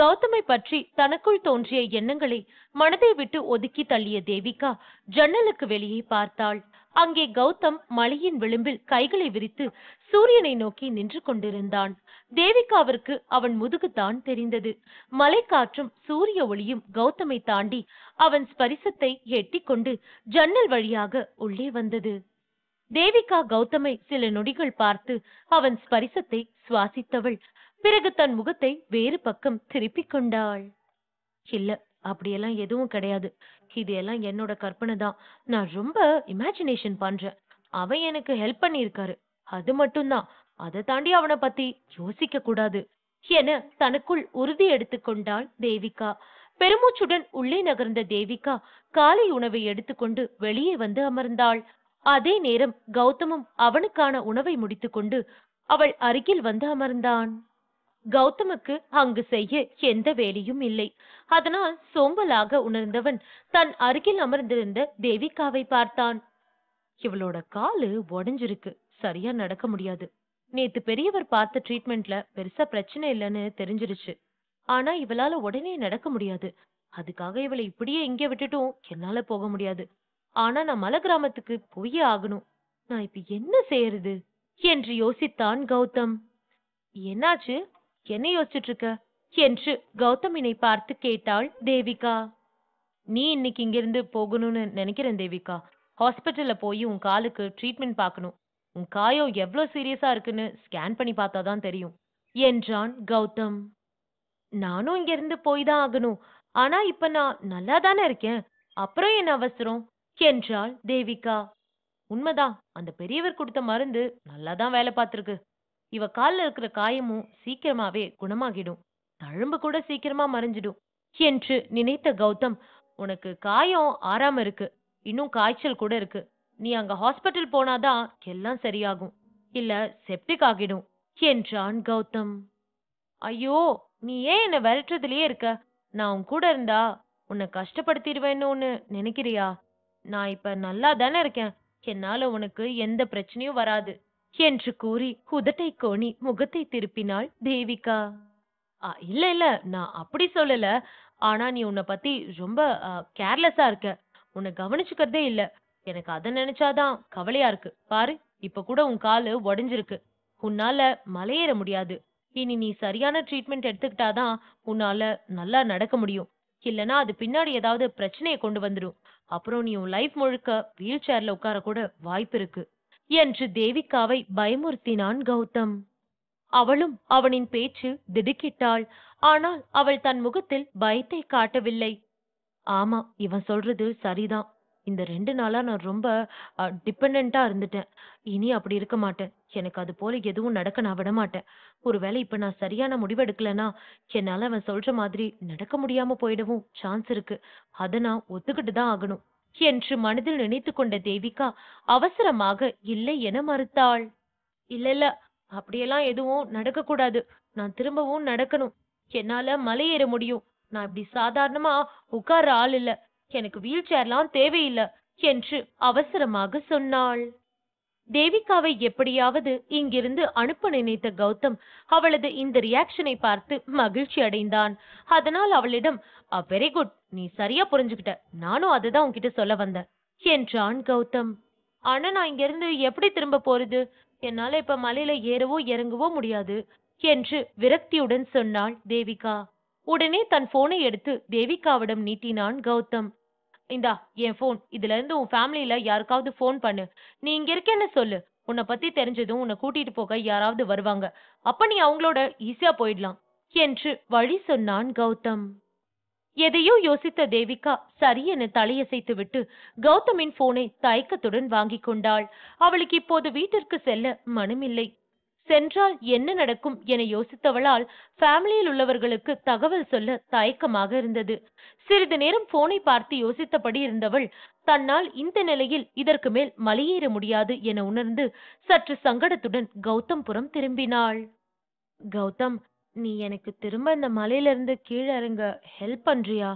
Speaker 1: கௌதமை பற்றி தனக்குள் தோன்றிய எண்ணங்களை மனதை விட்டு ஒதுக்கி தள்ளிய தேவிகா ஜன்னலுக்கு வெளியே பார்த்தாள் அங்கே கௌதம் மலையின் விளிம்பில் கைகளை விரித்து சூரியனை நோக்கி நின்று கொண்டிருந்தான் தேவிகாவிற்கு அவன் முதுகுதான் தெரிந்தது காற்றும் சூரிய ஒளியும் கௌதமை தாண்டி அவன் ஸ்பரிசத்தை எட்டிக்கொண்டு ஜன்னல் வழியாக உள்ளே வந்தது தேவிகா கௌதமை சில நொடிகள் பார்த்து அவன் ஸ்பரிசத்தை சுவாசித்தவள் பிறகு தன் முகத்தை வேறு பக்கம் திருப்பிக் கொண்டாள் இல்ல அப்படியெல்லாம் எதுவும் கிடையாது இது எல்லாம் என்னோட கற்பனை தான் நான் ரொம்ப இமேஜினேஷன் பண்றேன் அவன் எனக்கு ஹெல்ப் பண்ணியிருக்காரு அது மட்டும்தான் அதை தாண்டி அவனை பத்தி யோசிக்க கூடாது என தனக்குள் உறுதி எடுத்துக்கொண்டாள் தேவிகா பெருமூச்சுடன் உள்ளே நகர்ந்த தேவிகா காலை உணவை எடுத்துக்கொண்டு வெளியே வந்து அமர்ந்தாள் அதே நேரம் கௌதமும் அவனுக்கான உணவை முடித்துக்கொண்டு அவள் அருகில் வந்து அமர்ந்தான் கௌதமுக்கு அங்கு செய்ய எந்த வேலையும் இல்லை அதனால் சோம்பலாக உணர்ந்தவன் தன் அருகில் அமர்ந்திருந்த தேவிகாவை பார்த்தான் இவளோட காலு உடஞ்சிருக்கு சரியா நடக்க முடியாது நேத்து பெரியவர் பார்த்த ட்ரீட்மெண்ட்ல பெருசா பிரச்சனை இல்லைன்னு தெரிஞ்சிருச்சு ஆனா இவளால உடனே நடக்க முடியாது அதுக்காக இவளை இப்படியே இங்க விட்டுட்டும் என்னால போக முடியாது ஆனா நான் மலை கிராமத்துக்கு போயே ஆகணும் நான் இப்ப என்ன செய்யறது என்று யோசித்தான் கௌதம் என்னாச்சு என்ன யோசிச்சுட்டு இருக்க என்று கௌதமினை பார்த்து கேட்டாள் தேவிகா நீ இன்னைக்கு இங்கிருந்து போகணும்னு நினைக்கிறேன் தேவிகா ஹாஸ்பிட்டல்ல போய் உன் காலுக்கு ட்ரீட்மெண்ட் பார்க்கணும் உன் காயம் எவ்வளோ சீரியஸா இருக்குன்னு ஸ்கேன் பண்ணி பார்த்தா தான் தெரியும் என்றான் கௌதம் நானும் இங்கிருந்து போய் தான் ஆகணும் ஆனா இப்ப நான் நல்லா தானே இருக்கேன் அப்புறம் என்ன அவசரம் என்றாள் தேவிகா உண்மைதான் அந்த பெரியவர் கொடுத்த மருந்து நல்லா தான் வேலை பார்த்துருக்கு இவ கால்ல இருக்கிற காயமும் சீக்கிரமாவே குணமாகிடும் தழும்பு கூட சீக்கிரமா மறைஞ்சிடும் என்று நினைத்த கௌதம் உனக்கு காயம் ஆறாம இருக்கு இன்னும் காய்ச்சல் கூட இருக்கு நீ அங்க ஹாஸ்பிட்டல் போனாதான் எல்லாம் சரியாகும் இல்ல செப்டிக் ஆகிடும் என்றான் கௌதம் ஐயோ நீ ஏன் என்ன விரட்டுறதுலயே இருக்க நான் உன் கூட இருந்தா உன்னை கஷ்டப்படுத்திடுவேன்னு நினைக்கிறியா நான் இப்ப நல்லா தானே இருக்கேன் என்னால உனக்கு எந்த பிரச்சனையும் வராது என்று கூறி உதட்டை கோணி முகத்தை திருப்பினாள் தேவிகா இல்ல இல்ல நான் அப்படி சொல்லல ஆனா நீ உன்னை பத்தி ரொம்ப கேர்லெஸ்ஸா இருக்க உன்னை கவனிச்சுக்கிறதே இல்ல எனக்கு அதை நினைச்சாதான் கவலையா இருக்கு பாரு இப்ப கூட உன் காலு உடஞ்சிருக்கு உன்னால மலையேற முடியாது இனி நீ சரியான ட்ரீட்மெண்ட் எடுத்துக்கிட்டாதான் உன்னால நல்லா நடக்க முடியும் இல்லனா அது பின்னாடி ஏதாவது பிரச்சனையை கொண்டு வந்துடும் அப்புறம் நீ உன் லைஃப் முழுக்க வீல் சேர்ல உட்கார கூட வாய்ப்பு இருக்கு என்று தேவிகாவை பயமுறுத்தினான் கௌதம் அவளும் அவனின் பேச்சு திடுக்கிட்டாள் ஆனால் அவள் தன் முகத்தில் பயத்தை காட்டவில்லை ஆமா இவன் சொல்றது சரிதான் இந்த ரெண்டு நாளா நான் ரொம்ப டிபெண்டா இருந்துட்டேன் இனி அப்படி இருக்க மாட்டேன் எனக்கு அது போல எதுவும் நடக்க நான் விட மாட்டேன் ஒருவேளை இப்ப நான் சரியான முடிவெடுக்கலனா என்னால அவன் சொல்ற மாதிரி நடக்க முடியாம போயிடவும் சான்ஸ் இருக்கு அத நான் ஒத்துக்கிட்டு தான் ஆகணும் என்று மனதில் நினைத்து கொண்ட தேவிகா அவசரமாக இல்லை என மறுத்தாள் இல்ல இல்ல அப்படியெல்லாம் எதுவும் நடக்கக்கூடாது நான் திரும்பவும் நடக்கணும் என்னால மலை ஏற முடியும் நான் இப்படி சாதாரணமா உட்கார ஆள் இல்ல எனக்கு வீல் சேர்லாம் தேவையில்லை என்று அவசரமாக சொன்னாள் தேவிகாவை எப்படியாவது இங்கிருந்து அனுப்ப நினைத்த கௌதம் அவளது இந்த ரியாக்ஷனை பார்த்து மகிழ்ச்சி அடைந்தான் அதனால் அவளிடம் வெரி குட் நீ சரியா புரிஞ்சுக்கிட்ட நானும் அதுதான் உன்கிட்ட சொல்ல வந்தேன் என்றான் கௌதம் ஆனா நான் இங்கிருந்து எப்படி திரும்ப போறது என்னால இப்ப மலையில ஏறவோ இறங்கவோ முடியாது என்று விரக்தியுடன் சொன்னாள் தேவிகா உடனே தன் போனை எடுத்து தேவிகாவிடம் நீட்டினான் கௌதம் இந்தா என் ஃபோன் இதுல இருந்து உன் ஃபேமிலியில யாருக்காவது ஃபோன் பண்ணு நீ இங்க இருக்கேன்னு சொல்லு உன்னை பத்தி தெரிஞ்சதும் உன்னை கூட்டிட்டு போக யாராவது வருவாங்க அப்ப நீ அவங்களோட ஈஸியா போயிடலாம் என்று வழி சொன்னான் கௌதம் எதையோ யோசித்த தேவிகா சரி என தலையசைத்து விட்டு கௌதமின் போனை தயக்கத்துடன் வாங்கி கொண்டாள் அவளுக்கு இப்போது வீட்டிற்கு செல்ல மனமில்லை சென்றால் என்ன நடக்கும் என யோசித்தவளால் ஃபேமிலியில் உள்ளவர்களுக்கு தகவல் சொல்ல தயக்கமாக இருந்தது சிறிது நேரம் போனை பார்த்து யோசித்தபடி இருந்தவள் தன்னால் இந்த நிலையில் இதற்கு மேல் மலையேற முடியாது என உணர்ந்து சற்று சங்கடத்துடன் கௌதம்புரம் திரும்பினாள் கௌதம் நீ எனக்கு திரும்ப இந்த மலையிலிருந்து கீழறங்க ஹெல்ப் பண்றியா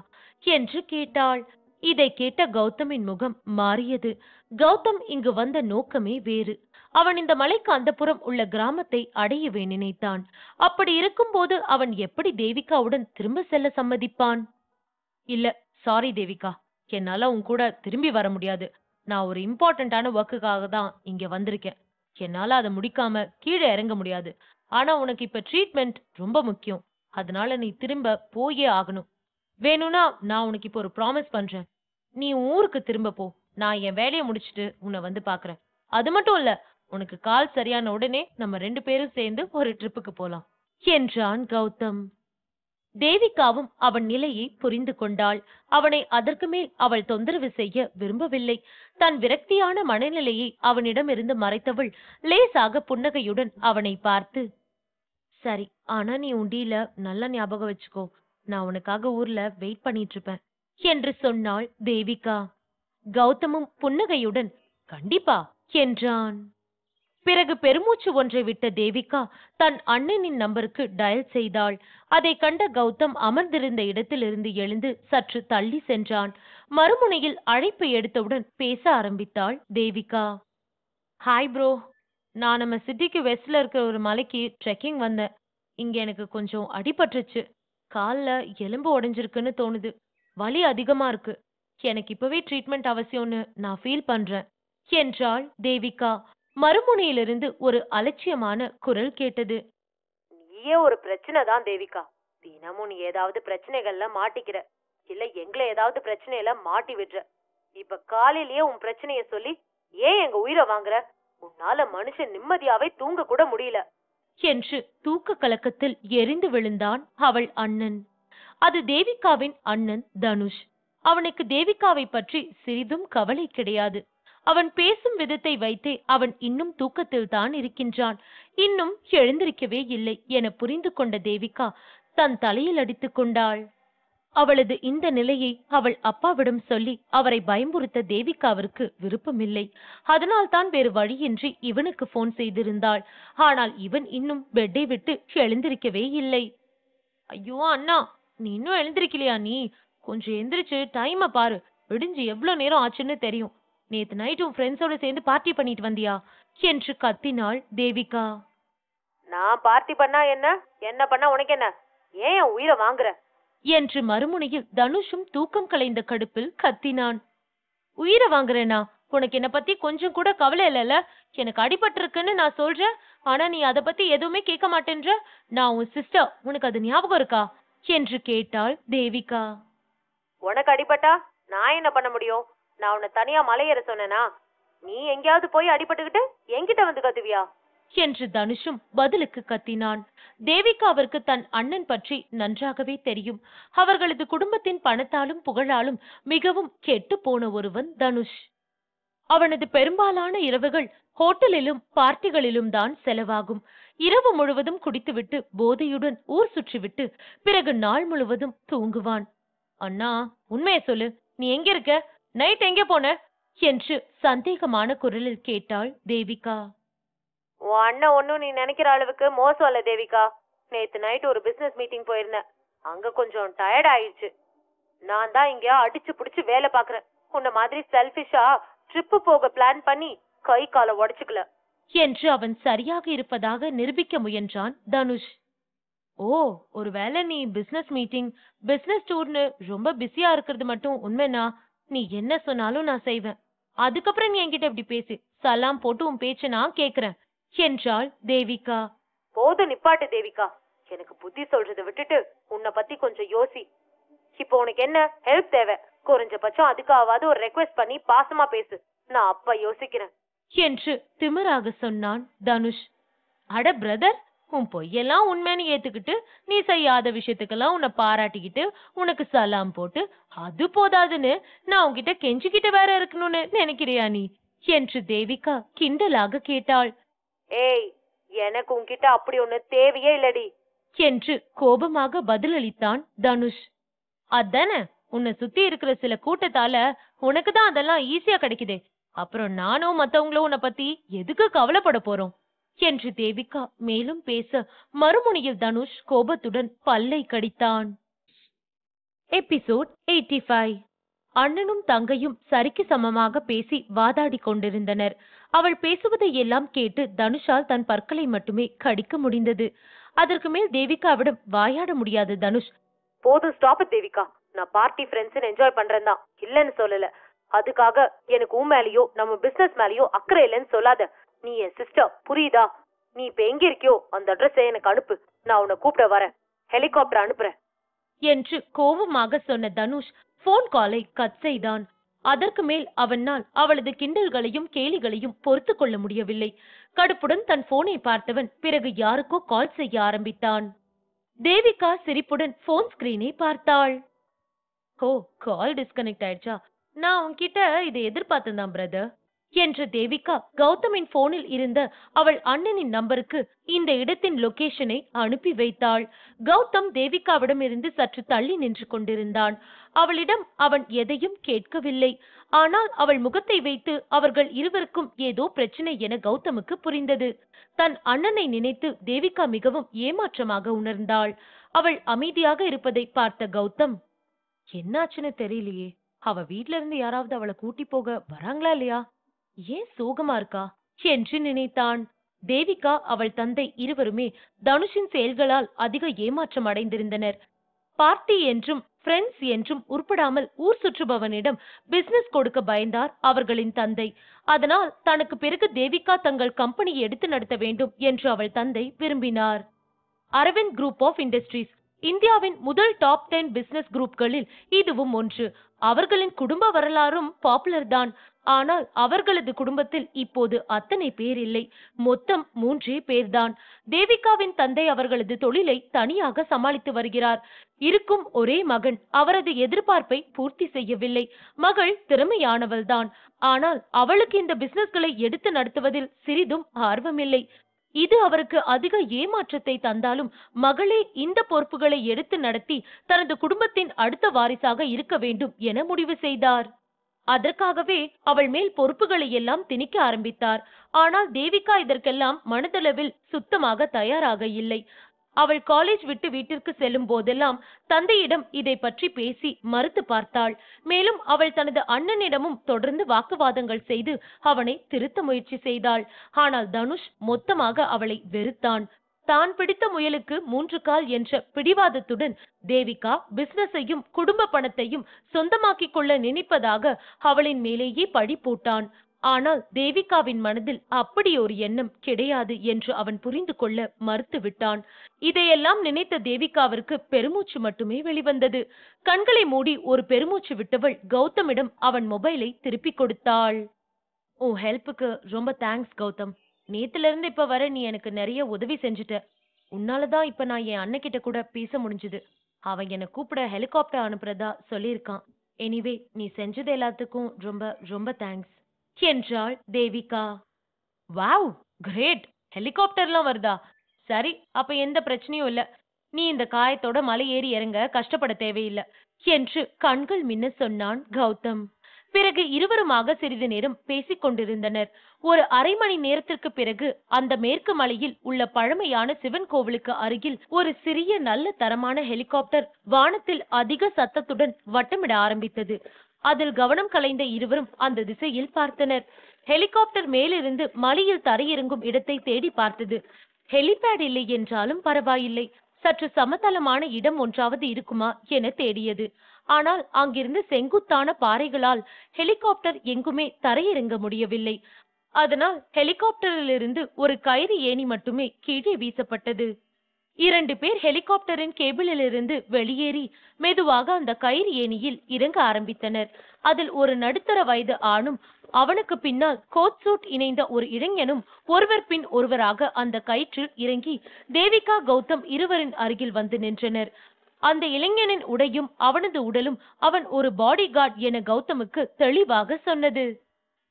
Speaker 1: என்று கேட்டாள் இதை கேட்ட கௌதமின் முகம் மாறியது கௌதம் இங்கு வந்த நோக்கமே வேறு அவன் இந்த மலைக்கு அந்த புறம் உள்ள கிராமத்தை அடையவே நினைத்தான் அப்படி இருக்கும்போது அவன் எப்படி தேவிகாவுடன் திரும்ப செல்ல சம்மதிப்பான் இல்ல சாரி தேவிகா என்னால உன் கூட திரும்பி வர முடியாது நான் ஒரு இம்பார்ட்டன்டான ஒர்க்குக்காக தான் இங்க வந்திருக்கேன் என்னால அதை முடிக்காம கீழே இறங்க முடியாது ஆனா உனக்கு இப்ப ட்ரீட்மெண்ட் ரொம்ப முக்கியம் அதனால நீ திரும்ப போயே ஆகணும் வேணும்னா நான் உனக்கு இப்போ ஒரு ப்ராமிஸ் பண்றேன் நீ ஊருக்கு திரும்ப போ நான் என் வேலையை முடிச்சுட்டு உன்னை வந்து பாக்குறேன் அது மட்டும் இல்லை உனக்கு கால் சரியான உடனே நம்ம ரெண்டு பேரும் சேர்ந்து ஒரு ட்ரிப்புக்கு போலாம் என்றான் கௌதம் தேவிகாவும் அவன் நிலையை புரிந்து கொண்டாள் அவனை அதற்கு மேல் அவள் தொந்தரவு செய்ய விரும்பவில்லை தன் விரக்தியான மனநிலையை அவனிடமிருந்து மறைத்தவள் லேசாக புன்னகையுடன் அவனை பார்த்து சரி ஆனா நீ உண்டியில நல்லா ஞாபகம் வச்சுக்கோ நான் உனக்காக ஊர்ல வெயிட் பண்ணிட்டு இருப்பேன் என்று சொன்னாள் தேவிகா கௌதமும் புன்னகையுடன் கண்டிப்பா என்றான் பிறகு பெருமூச்சு ஒன்றை விட்ட தேவிகா தன் அண்ணனின் நம்பருக்கு டயல் செய்தாள் அதை கண்ட கௌதம் அமர்ந்திருந்த இடத்திலிருந்து எழுந்து சற்று தள்ளி சென்றான் மறுமுனையில் அழைப்பு எடுத்தவுடன் பேச ஆரம்பித்தாள் தேவிகா ஹாய் ப்ரோ நான் நம்ம சிட்டிக்கு வெஸ்ட்ல இருக்கிற ஒரு மலைக்கு ட்ரெக்கிங் வந்தேன் இங்க எனக்கு கொஞ்சம் அடிபட்டுச்சு காலில் எலும்பு உடஞ்சிருக்குன்னு தோணுது வலி அதிகமா இருக்கு எனக்கு இப்பவே ட்ரீட்மெண்ட் அவசியம்னு நான் ஃபீல் பண்றேன் என்றாள் தேவிகா மறுமுனையிலிருந்து ஒரு அலட்சியமான குரல் கேட்டது நீயே ஒரு பிரச்சனை தான் தேவிகா தினமும் நீ ஏதாவது பிரச்சனைகள்ல மாட்டிக்கிற இல்ல எங்களை ஏதாவது பிரச்சனையில மாட்டி விடுற இப்ப காலையிலேயே உன் பிரச்சனைய சொல்லி ஏன் எங்க உயிரை வாங்குற உன்னால மனுஷன் நிம்மதியாவே தூங்க கூட முடியல என்று தூக்க கலக்கத்தில் எரிந்து விழுந்தான் அவள் அண்ணன் அது தேவிகாவின் அண்ணன் தனுஷ் அவனுக்கு தேவிகாவை பற்றி சிறிதும் கவலை கிடையாது அவன் பேசும் விதத்தை வைத்தே அவன் இன்னும் தூக்கத்தில் தான் இருக்கின்றான் இன்னும் எழுந்திருக்கவே இல்லை என புரிந்து கொண்ட தேவிகா தன் தலையில் அடித்து கொண்டாள் அவளது இந்த நிலையை அவள் அப்பாவிடம் சொல்லி அவரை பயம்புறுத்த தேவிகாவிற்கு விருப்பமில்லை அதனால் தான் வேறு வழியின்றி இவனுக்கு போன் செய்திருந்தாள் ஆனால் இவன் இன்னும் பெட்டை விட்டு எழுந்திருக்கவே இல்லை ஐயோ அண்ணா நீ இன்னும் எழுந்திருக்கலையா நீ கொஞ்சம் எந்திரிச்சு டைமை பாரு விடிஞ்சு எவ்வளோ நேரம் ஆச்சுன்னு தெரியும் நேத்து நைட் உன் ஃப்ரெண்ட்ஸோட சேர்ந்து பார்ட்டி பண்ணிட்டு வந்தியா என்று கத்தினாள் தேவிகா நான் பார்ட்டி பண்ணா என்ன என்ன பண்ணா உனக்கு என்ன ஏன் என் உயிரை வாங்குற என்று மறுமுனையில் தனுஷும் தூக்கம் கலைந்த கடுப்பில் கத்தினான் உயிரை வாங்குறேனா உனக்கு என்ன பத்தி கொஞ்சம் கூட கவலை இல்லைல்ல எனக்கு அடிபட்டிருக்குன்னு நான் சொல்றேன் ஆனா நீ அதை பத்தி எதுவுமே கேட்க மாட்டேன்ற நான் உன் சிஸ்டர் உனக்கு அது ஞாபகம் இருக்கா என்று கேட்டாள் தேவிகா உனக்கு அடிபட்டா நான் என்ன பண்ண முடியும் நான் உன்னை தனியா மலையேற சொன்னேனா நீ எங்கேயாவது போய் அடிபட்டுக்கிட்டு என்கிட்ட வந்து கத்துவியா என்று தனுஷும் பதிலுக்கு கத்தினான் தன் அண்ணன் பற்றி நன்றாகவே தெரியும் அவர்களது குடும்பத்தின் பணத்தாலும் புகழாலும் மிகவும் கெட்டு போன ஒருவன் தனுஷ் அவனது பெரும்பாலான இரவுகள் ஹோட்டலிலும் பார்ட்டிகளிலும் தான் செலவாகும் இரவு முழுவதும் குடித்துவிட்டு போதையுடன் ஊர் சுற்றிவிட்டு பிறகு நாள் முழுவதும் தூங்குவான் அண்ணா உண்மையை சொல்லு நீ எங்க இருக்க நைட் எங்க போன என்று சந்தேகமான குரலில் கேட்டாள் தேவிகா உன் அண்ணன் ஒன்றும் நீ நினைக்கிற அளவுக்கு மோசம் இல்லை தேவிகா நேத்து நைட் ஒரு பிசினஸ் மீட்டிங் போயிருந்தேன் அங்க கொஞ்சம் டயர்ட் ஆயிடுச்சு நான் தான் இங்க அடிச்சு புடிச்சு வேலை பாக்குறேன் உன்ன மாதிரி செல்ஃபிஷா ட்ரிப்பு போக பிளான் பண்ணி கை கால உடச்சுக்கல என்று அவன் சரியாக இருப்பதாக நிரூபிக்க முயன்றான் தனுஷ் ஓ ஒருவேளை நீ பிசினஸ் மீட்டிங் பிசினஸ் டூர்னு ரொம்ப பிஸியா இருக்கிறது மட்டும் உண்மைனா நீ என்ன சொன்னாலும் நான் செய்வேன் அதுக்கப்புறம் நீ என்கிட்ட இப்படி பேசு சலாம் போட்டு உன் பேச்ச நான் கேக்குறேன் என்றாள் தேவிகா போதும் நிப்பாட்டு தேவிகா எனக்கு புத்தி சொல்றதை விட்டுட்டு உன்னை பத்தி கொஞ்சம் யோசி இப்போ உனக்கு என்ன ஹெல்ப் தேவை குறைஞ்சபட்சம் அதுக்காவது ஒரு ரெக்வெஸ்ட் பண்ணி பாசமா பேசு நான் அப்ப யோசிக்கிறேன் என்று திமிராக சொன்னான் தனுஷ் அட பிரதர் உன் பொய்யெல்லாம் உண்மைன்னு ஏத்துக்கிட்டு நீ செய்யாத விஷயத்துக்கெல்லாம் உன்னை பாராட்டிக்கிட்டு உனக்கு சலாம் போட்டு அது போதாதுன்னு நான் உன்கிட்ட கெஞ்சிக்கிட்டு வேற இருக்கணும்னு நினைக்கிறியா நீ என்று தேவிகா கிண்டலாக கேட்டாள் ஏய் எனக்கு உன்கிட்ட அப்படி ஒண்ணு தேவையே இல்லடி என்று கோபமாக பதிலளித்தான் தனுஷ் அதானே உன்னை சுத்தி இருக்கிற சில கூட்டத்தால உனக்கு தான் அதெல்லாம் ஈஸியா கிடைக்குதே அப்புறம் நானும் மத்தவங்களும் உன்னை பத்தி எதுக்கு கவலைப்பட போறோம் என்று தேவிகா மேலும் பேச மறுமுனையில் தனுஷ் கோபத்துடன் பல்லை கடித்தான் எபிசோட் எயிட்டி ஃபைவ் அண்ணனும் தங்கையும் சரிக்கு சமமாக பேசி வாதாடி கொண்டிருந்தனர் அவள் பேசுவதை எல்லாம் கேட்டு தனுஷால் தன் பற்களை மட்டுமே கடிக்க முடிந்தது அதற்கு மேல் தேவிகாவிடம் வாயாட முடியாது தனுஷ் போதும் ஸ்டாப் தேவிகா நான் பார்ட்டி ஃப்ரெண்ட்ஸ் என்ஜாய் பண்றேன் தான் இல்லைன்னு சொல்லல அதுக்காக எனக்கு உன் மேலேயோ நம்ம பிசினஸ் மேலேயோ அக்கறை இல்லைன்னு சொல்லாத நீ என் சிஸ்டர் புரியுதா நீ இப்ப எங்க இருக்கியோ அந்த அட்ரஸை எனக்கு அனுப்பு நான் உன்னை கூப்பிட வரேன் ஹெலிகாப்டர் அனுப்புறேன் என்று கோபமாக சொன்ன தனுஷ் போன் காலை கட் செய்தான் அதற்கு மேல் அவனால் அவளது கிண்டல்களையும் கேலிகளையும் பொறுத்து கொள்ள முடியவில்லை கடுப்புடன் தன் போனை பார்த்தவன் பிறகு யாருக்கோ கால் செய்ய ஆரம்பித்தான் தேவிகா சிரிப்புடன் போன் ஸ்கிரீனை பார்த்தாள் ஓ கால் டிஸ்கனெக்ட் ஆயிடுச்சா நான் உன்கிட்ட இதை எதிர்பார்த்தேன் பிரதர் என்று தேவிகா கௌதமின் போனில் இருந்த அவள் அண்ணனின் நம்பருக்கு இந்த இடத்தின் லொகேஷனை அனுப்பி வைத்தாள் கௌதம் தேவிகாவிடம் இருந்து சற்று தள்ளி நின்று கொண்டிருந்தான் அவளிடம் அவன் எதையும் கேட்கவில்லை ஆனால் அவள் முகத்தை வைத்து அவர்கள் இருவருக்கும் ஏதோ பிரச்சனை என கௌதமுக்கு புரிந்தது தன் அண்ணனை நினைத்து தேவிகா மிகவும் ஏமாற்றமாக உணர்ந்தாள் அவள் அமைதியாக இருப்பதை பார்த்த கௌதம் என்னாச்சுன்னு தெரியலையே அவ வீட்ல இருந்து யாராவது அவளை கூட்டி போக வராங்களா இல்லையா ஏன் சோகமா இருக்கா என்று நினைத்தான் தேவிகா அவள் தந்தை இருவருமே தனுஷின் செயல்களால் அதிக ஏமாற்றம் அடைந்திருந்தனர் பார்ட்டி என்றும் ஃப்ரெண்ட்ஸ் என்றும் உருப்படாமல் ஊர் சுற்றுபவனிடம் பிசினஸ் கொடுக்க பயந்தார் அவர்களின் தந்தை அதனால் தனக்கு பிறகு தேவிகா தங்கள் கம்பெனி எடுத்து நடத்த வேண்டும் என்று அவள் தந்தை விரும்பினார் அரவிந்த் குரூப் ஆஃப் இண்டஸ்ட்ரீஸ் இந்தியாவின் முதல் டாப் டென் பிசினஸ் குரூப்களில் இதுவும் ஒன்று அவர்களின் குடும்ப வரலாறும் பாப்புலர் தான் ஆனால் அவர்களது குடும்பத்தில் இப்போது அத்தனை பேர் இல்லை மொத்தம் மூன்றே பேர்தான் தேவிகாவின் தந்தை அவர்களது தொழிலை தனியாக சமாளித்து வருகிறார் இருக்கும் ஒரே மகன் அவரது எதிர்பார்ப்பை பூர்த்தி செய்யவில்லை மகள் திறமையானவள்தான் ஆனால் அவளுக்கு இந்த பிசினஸ்களை எடுத்து நடத்துவதில் சிறிதும் ஆர்வமில்லை இது அவருக்கு அதிக ஏமாற்றத்தை தந்தாலும் மகளே இந்த பொறுப்புகளை எடுத்து நடத்தி தனது குடும்பத்தின் அடுத்த வாரிசாக இருக்க வேண்டும் என முடிவு செய்தார் அதற்காகவே அவள் மேல் பொறுப்புகளை எல்லாம் திணிக்க ஆரம்பித்தார் ஆனால் தேவிகா இதற்கெல்லாம் மனதளவில் சுத்தமாக தயாராக இல்லை அவள் காலேஜ் விட்டு வீட்டிற்கு செல்லும் போதெல்லாம் தந்தையிடம் இதை பற்றி பேசி மறுத்து பார்த்தாள் மேலும் அவள் தனது அண்ணனிடமும் தொடர்ந்து வாக்குவாதங்கள் செய்து அவனை திருத்த முயற்சி செய்தாள் ஆனால் தனுஷ் மொத்தமாக அவளை வெறுத்தான் தான் பிடித்த முயலுக்கு மூன்று கால் என்ற பிடிவாதத்துடன் தேவிகா பிசினஸையும் குடும்ப பணத்தையும் சொந்தமாக்கிக் கொள்ள நினைப்பதாக அவளின் மேலேயே பழி போட்டான் ஆனால் தேவிகாவின் மனதில் அப்படி ஒரு எண்ணம் கிடையாது என்று அவன் புரிந்து கொள்ள மறுத்து விட்டான் இதையெல்லாம் நினைத்த தேவிகாவிற்கு பெருமூச்சு மட்டுமே வெளிவந்தது கண்களை மூடி ஒரு பெருமூச்சு விட்டவள் கௌதமிடம் அவன் மொபைலை திருப்பிக் கொடுத்தாள் ஓ ஹெல்ப்புக்கு ரொம்ப தேங்க்ஸ் கௌதம் நேத்துல இருந்து இப்ப வர நீ எனக்கு நிறைய உதவி செஞ்சுட்ட உன்னாலதான் இப்ப நான் என் அண்ணகிட்ட கூட பேச முடிஞ்சது அவன் என்னை கூப்பிட ஹெலிகாப்டர் அனுப்புறதா சொல்லியிருக்கான் எனிவே நீ செஞ்சது எல்லாத்துக்கும் ரொம்ப ரொம்ப தேங்க்ஸ் என்றாள் தேவிகா வாவ் கிரேட் ஹெலிகாப்டர்லாம் வருதா சரி அப்ப எந்த பிரச்சனையும் இல்ல நீ இந்த காயத்தோட மலை ஏறி இறங்க கஷ்டப்பட தேவையில்லை என்று கண்கள் மின்ன சொன்னான் கௌதம் பிறகு இருவருமாக சிறிது நேரம் பேசிக் கொண்டிருந்தனர் ஒரு அரை மணி நேரத்திற்கு பிறகு அந்த மேற்கு மலையில் உள்ள பழமையான சிவன் கோவிலுக்கு அருகில் ஒரு சிறிய நல்ல தரமான ஹெலிகாப்டர் வானத்தில் அதிக சத்தத்துடன் வட்டமிட ஆரம்பித்தது அதில் கவனம் கலைந்த இருவரும் அந்த திசையில் பார்த்தனர் ஹெலிகாப்டர் மேலிருந்து மலையில் தரையிறங்கும் இடத்தை தேடி பார்த்தது ஹெலிபேட் இல்லை என்றாலும் பரவாயில்லை சற்று சமதளமான இடம் ஒன்றாவது இருக்குமா என தேடியது ஆனால் அங்கிருந்து செங்குத்தான பாறைகளால் ஹெலிகாப்டர் எங்குமே தரையிறங்க முடியவில்லை அதனால் ஹெலிகாப்டரில் இருந்து ஒரு கயிறு ஏணி மட்டுமே கீழே வீசப்பட்டது இரண்டு பேர் ஹெலிகாப்டரின் கேபிளிலிருந்து வெளியேறி மெதுவாக அந்த கயிறு ஏணியில் இறங்க ஆரம்பித்தனர் அதில் ஒரு நடுத்தர வயது ஆணும் அவனுக்கு பின்னால் கோட் சூட் இணைந்த ஒரு இளைஞனும் ஒருவர் பின் ஒருவராக அந்த கயிற்றில் இறங்கி தேவிகா கௌதம் இருவரின் அருகில் வந்து நின்றனர் அந்த இளைஞனின் உடையும் அவனது உடலும் அவன் ஒரு பாடி கார்டு என கௌதமுக்கு தெளிவாக சொன்னது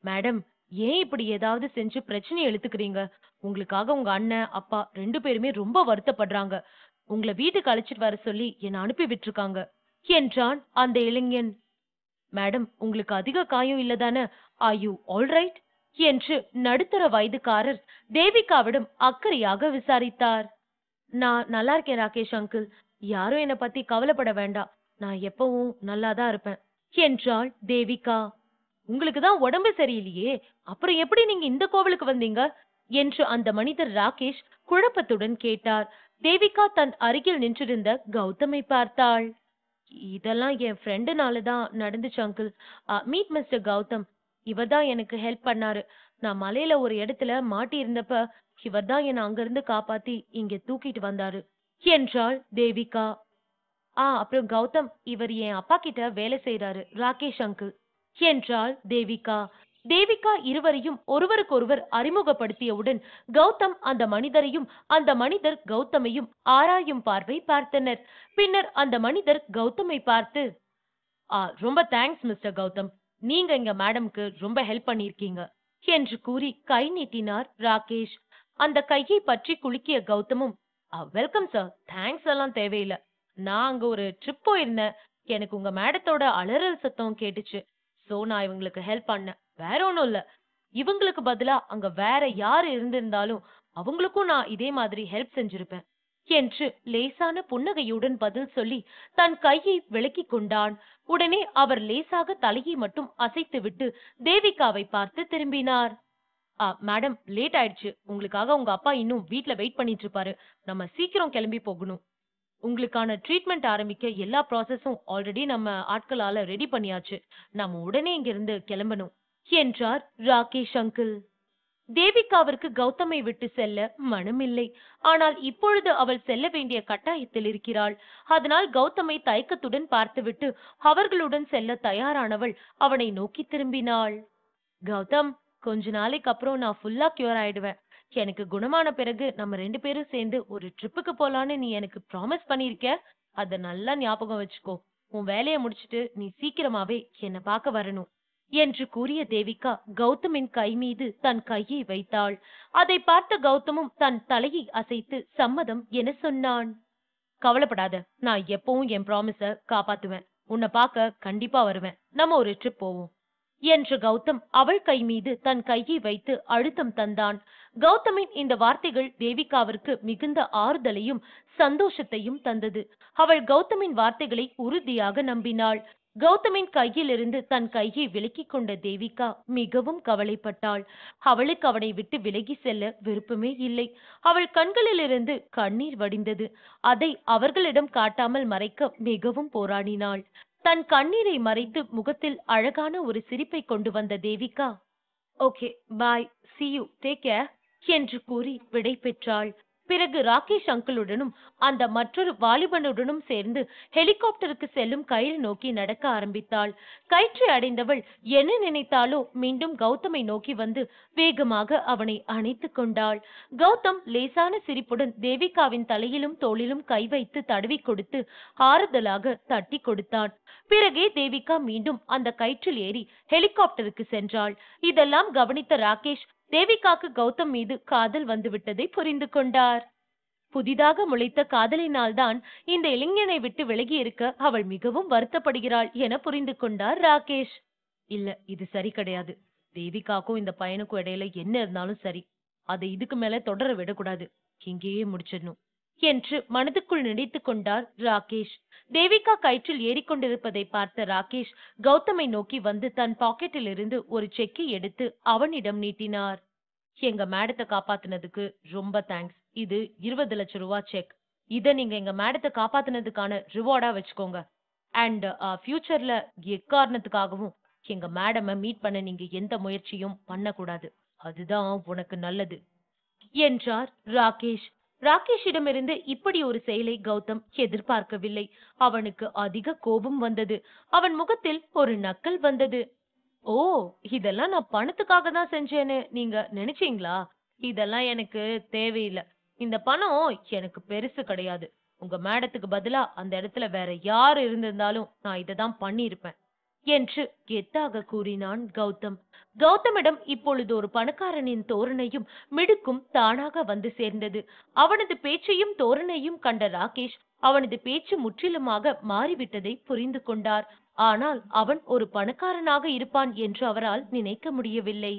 Speaker 1: மேடம் ஏன் இப்படி ஏதாவது செஞ்சு பிரச்சனை எழுத்துக்கிறீங்க உங்களுக்காக உங்க அண்ணன் அப்பா ரெண்டு பேருமே ரொம்ப வருத்தப்படுறாங்க உங்களை வீட்டுக்கு அழைச்சிட்டு வர சொல்லி என்னை அனுப்பி விட்டுருக்காங்க என்றான் அந்த இளைஞன் மேடம் உங்களுக்கு அதிக காயம் இல்லதானே ஆர் யூ ஆல்ரைட் என்று நடுத்தர வயதுக்காரர் தேவிகாவிடம் அக்கறையாக விசாரித்தார் நான் நல்லா இருக்கேன் ராகேஷ் அங்கிள் யாரும் என்னை பத்தி கவலைப்பட வேண்டாம் நான் எப்பவும் நல்லா தான் இருப்பேன் என்றாள் தேவிகா உங்களுக்கு தான் உடம்பு சரியில்லையே அப்புறம் எப்படி நீங்க இந்த கோவிலுக்கு வந்தீங்க என்று அந்த மனிதர் ராகேஷ் குழப்பத்துடன் கேட்டார் தேவிகா தன் அருகில் நின்றிருந்த கௌதமை பார்த்தாள் இதெல்லாம் என் ஃப்ரெண்டுனாலதான் தான் நடந்துச்சு அங்கிள் மீட் மிஸ்டர் கௌதம் இவர் தான் எனக்கு ஹெல்ப் பண்ணாரு நான் மலையில ஒரு இடத்துல மாட்டி இருந்தப்ப இவர் தான் என்ன அங்கிருந்து காப்பாத்தி இங்க தூக்கிட்டு வந்தாரு என்றாள் தேவிகா ஆ அப்புறம் கௌதம் இவர் என் அப்பா கிட்ட வேலை செய்யறாரு ராகேஷ் அங்கிள் என்றாள் தேவிகா தேவிகா இருவரையும் ஒருவருக்கொருவர் அறிமுகப்படுத்தியவுடன் கௌதம் அந்த மனிதரையும் அந்த மனிதர் கௌதமையும் ஆராயும் பார்வை பார்த்தனர் பின்னர் அந்த மனிதர் கௌதமை பார்த்து ஆ ரொம்ப தேங்க்ஸ் மிஸ்டர் கௌதம் நீங்க எங்க மேடம்க்கு ரொம்ப ஹெல்ப் பண்ணிருக்கீங்க என்று கூறி கை நீட்டினார் ராகேஷ் அந்த கையை பற்றி குலுக்கிய கௌதமும் வெல்கம் சார் தேங்க்ஸ் எல்லாம் தேவையில்ல நான் அங்க ஒரு ட்ரிப் போயிருந்தேன் எனக்கு உங்க மேடத்தோட அலறல் சத்தம் கேட்டுச்சு சோ நான் இவங்களுக்கு ஹெல்ப் பண்ணேன் வேற ஒன்றும் இல்ல இவங்களுக்கு பதிலா அங்க வேற யார் இருந்திருந்தாலும் அவங்களுக்கும் நான் இதே மாதிரி ஹெல்ப் செஞ்சிருப்பேன் என்று லேசான புன்னகையுடன் பதில் சொல்லி தன் கையை விளக்கிக் கொண்டான் உடனே அவர் லேசாக தலையை மட்டும் அசைத்துவிட்டு தேவிகாவை பார்த்து திரும்பினார் மேடம் லேட் ஆயிடுச்சு உங்களுக்காக உங்க அப்பா இன்னும் வீட்டுல வெயிட் பண்ணிட்டு இருப்பாரு நம்ம சீக்கிரம் கிளம்பி போகணும் உங்களுக்கான ட்ரீட்மெண்ட் ஆரம்பிக்க எல்லா ப்ராசஸும் ஆல்ரெடி நம்ம ஆட்களால ரெடி பண்ணியாச்சு நாம உடனே இங்கிருந்து கிளம்பணும் என்றார் ராகேஷ் அங்கிள் தேவிகாவிற்கு கௌதமை விட்டு செல்ல மனமில்லை ஆனால் இப்பொழுது அவள் செல்ல வேண்டிய கட்டாயத்தில் இருக்கிறாள் அதனால் கௌதமை தயக்கத்துடன் பார்த்துவிட்டு அவர்களுடன் செல்ல தயாரானவள் அவனை நோக்கி திரும்பினாள் கௌதம் கொஞ்ச நாளைக்கு அப்புறம் நான் ஃபுல்லா கியூர் ஆயிடுவேன் எனக்கு குணமான பிறகு நம்ம ரெண்டு பேரும் சேர்ந்து ஒரு ட்ரிப்புக்கு போலான்னு நீ எனக்கு ப்ராமிஸ் பண்ணியிருக்க அத நல்லா ஞாபகம் வச்சுக்கோ உன் வேலைய முடிச்சிட்டு நீ சீக்கிரமாவே என்ன பார்க்க வரணும் என்று கூறிய தேவிகா கௌதமின் கை மீது தன் கையை வைத்தாள் அதை பார்த்த கௌதமும் தன் தலையை அசைத்து சம்மதம் என சொன்னான் கவலைப்படாத நான் எப்பவும் என் ப்ராமிஸ காப்பாத்துவேன் உன்னை பார்க்க கண்டிப்பா வருவேன் நம்ம ஒரு ட்ரிப் போவோம் என்று கௌதம் அவள் கை மீது தன் கையை வைத்து அழுத்தம் தந்தான் கௌதமின் இந்த வார்த்தைகள் தேவிகாவிற்கு மிகுந்த ஆறுதலையும் சந்தோஷத்தையும் தந்தது அவள் கௌதமின் வார்த்தைகளை உறுதியாக நம்பினாள் கௌதமின் கையிலிருந்து தன் கையை விலக்கிக் கொண்ட தேவிகா மிகவும் கவலைப்பட்டாள் அவளுக்கு அவனை விட்டு விலகி செல்ல விருப்பமே இல்லை அவள் கண்களிலிருந்து கண்ணீர் வடிந்தது அதை அவர்களிடம் காட்டாமல் மறைக்க மிகவும் போராடினாள் தன் கண்ணீரை மறைத்து முகத்தில் அழகான ஒரு சிரிப்பை கொண்டு வந்த Devika okay bye see you take care என்று கூறி விடை பெற்றாள் பிறகு ராகேஷ் அங்கிளுடனும் அந்த மற்றொரு வாலிபனுடனும் சேர்ந்து ஹெலிகாப்டருக்கு செல்லும் கயிறு நோக்கி நடக்க ஆரம்பித்தாள் கயிற்று அடைந்தவள் என்ன நினைத்தாலோ மீண்டும் கௌதமை நோக்கி வந்து வேகமாக அவனை அணைத்து கொண்டாள் கௌதம் லேசான சிரிப்புடன் தேவிகாவின் தலையிலும் தோளிலும் கை வைத்து தடவி கொடுத்து ஆறுதலாக தட்டி கொடுத்தான் பிறகே தேவிகா மீண்டும் அந்த கயிற்றில் ஏறி ஹெலிகாப்டருக்கு சென்றாள் இதெல்லாம் கவனித்த ராகேஷ் தேவிகாக்கு கௌதம் மீது காதல் வந்துவிட்டதை புரிந்து கொண்டார் புதிதாக முளைத்த காதலினால்தான் இந்த இளைஞனை விட்டு விலகி இருக்க அவள் மிகவும் வருத்தப்படுகிறாள் என புரிந்து கொண்டார் ராகேஷ் இல்ல இது சரி கிடையாது தேவிகாக்கும் இந்த பையனுக்கும் இடையில என்ன இருந்தாலும் சரி அதை இதுக்கு மேல தொடர விடக்கூடாது இங்கேயே முடிச்சிடணும் என்று மனதுக்குள் நினைத்து கொண்டார் ராகேஷ் தேவிகா கயிற்றில் ஏறிக்கொண்டிருப்பதை பார்த்த ராகேஷ் கௌதமை நோக்கி வந்து தன் பாக்கெட்டில் இருந்து ஒரு செக்கை எடுத்து அவனிடம் நீட்டினார் எங்க மேடத்தை காப்பாத்தினதுக்கு ரொம்ப தேங்க்ஸ் இது இருபது லட்சம் ரூபா செக் இதை நீங்க எங்க மேடத்தை காப்பாத்தினதுக்கான ரிவார்டா வச்சுக்கோங்க அண்ட் ஃபியூச்சர்ல uh, எக்காரணத்துக்காகவும் எங்க மேடமை மீட் பண்ண நீங்க எந்த முயற்சியும் பண்ணக்கூடாது அதுதான் உனக்கு நல்லது என்றார் ராகேஷ் ராகேஷிடமிருந்து இப்படி ஒரு செயலை கௌதம் எதிர்பார்க்கவில்லை அவனுக்கு அதிக கோபம் வந்தது அவன் முகத்தில் ஒரு நக்கல் வந்தது ஓ இதெல்லாம் நான் பணத்துக்காக தான் செஞ்சேன்னு நீங்க நினைச்சீங்களா இதெல்லாம் எனக்கு தேவையில்லை இந்த பணம் எனக்கு பெருசு கிடையாது உங்க மேடத்துக்கு பதிலா அந்த இடத்துல வேற யார் இருந்திருந்தாலும் நான் இதை தான் பண்ணியிருப்பேன் என்று கெத்தாக கூறினான் கௌதம் கௌதமிடம் இப்பொழுது ஒரு பணக்காரனின் தோரணையும் மிடுக்கும் தானாக வந்து சேர்ந்தது அவனது பேச்சையும் தோரணையும் கண்ட ராகேஷ் அவனது பேச்சு முற்றிலுமாக மாறிவிட்டதை புரிந்து கொண்டார் ஆனால் அவன் ஒரு பணக்காரனாக இருப்பான் என்று அவரால் நினைக்க முடியவில்லை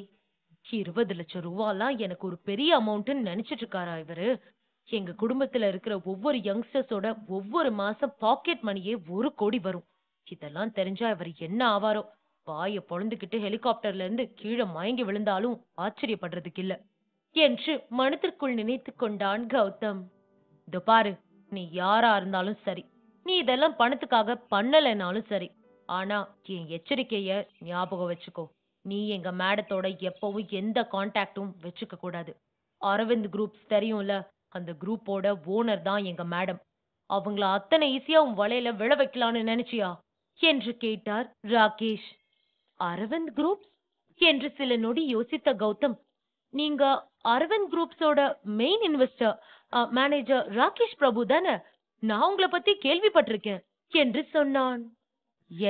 Speaker 1: இருபது லட்சம் ரூபாலாம் எனக்கு ஒரு பெரிய அமௌண்ட்னு நினைச்சிட்டு இருக்காரா இவரு எங்க குடும்பத்துல இருக்கிற ஒவ்வொரு யங்ஸ்டர்ஸோட ஒவ்வொரு மாசம் பாக்கெட் மணியே ஒரு கோடி வரும் இதெல்லாம் தெரிஞ்சா இவர் என்ன ஆவாரோ வாய பொழுந்துகிட்டு ஹெலிகாப்டர்ல இருந்து கீழே மயங்கி விழுந்தாலும் ஆச்சரியப்படுறதுக்கு இல்ல என்று மனதிற்குள் நினைத்து கொண்டான் கௌதம் இதோ பாரு நீ யாரா இருந்தாலும் சரி நீ இதெல்லாம் பணத்துக்காக பண்ணலைனாலும் சரி ஆனா என் எச்சரிக்கைய ஞாபகம் வச்சுக்கோ நீ எங்க மேடத்தோட எப்பவும் எந்த கான்டாக்டும் வச்சுக்க கூடாது அரவிந்த் குரூப்ஸ் தெரியும்ல அந்த குரூப்போட ஓனர் தான் எங்க மேடம் அவங்கள அத்தனை ஈஸியா உன் வலையில விழ வைக்கலான்னு நினைச்சியா என்று கேட்டார் ராகேஷ் அரவிந்த் குரூப் என்று சில நொடி யோசித்த கௌதம் நீங்க அரவிந்த் குரூப்ஸோட main investor manager Rakesh Prabhu தானே நான் உங்களை பத்தி கேள்விப்பட்டிருக்கேன் என்று சொன்னான்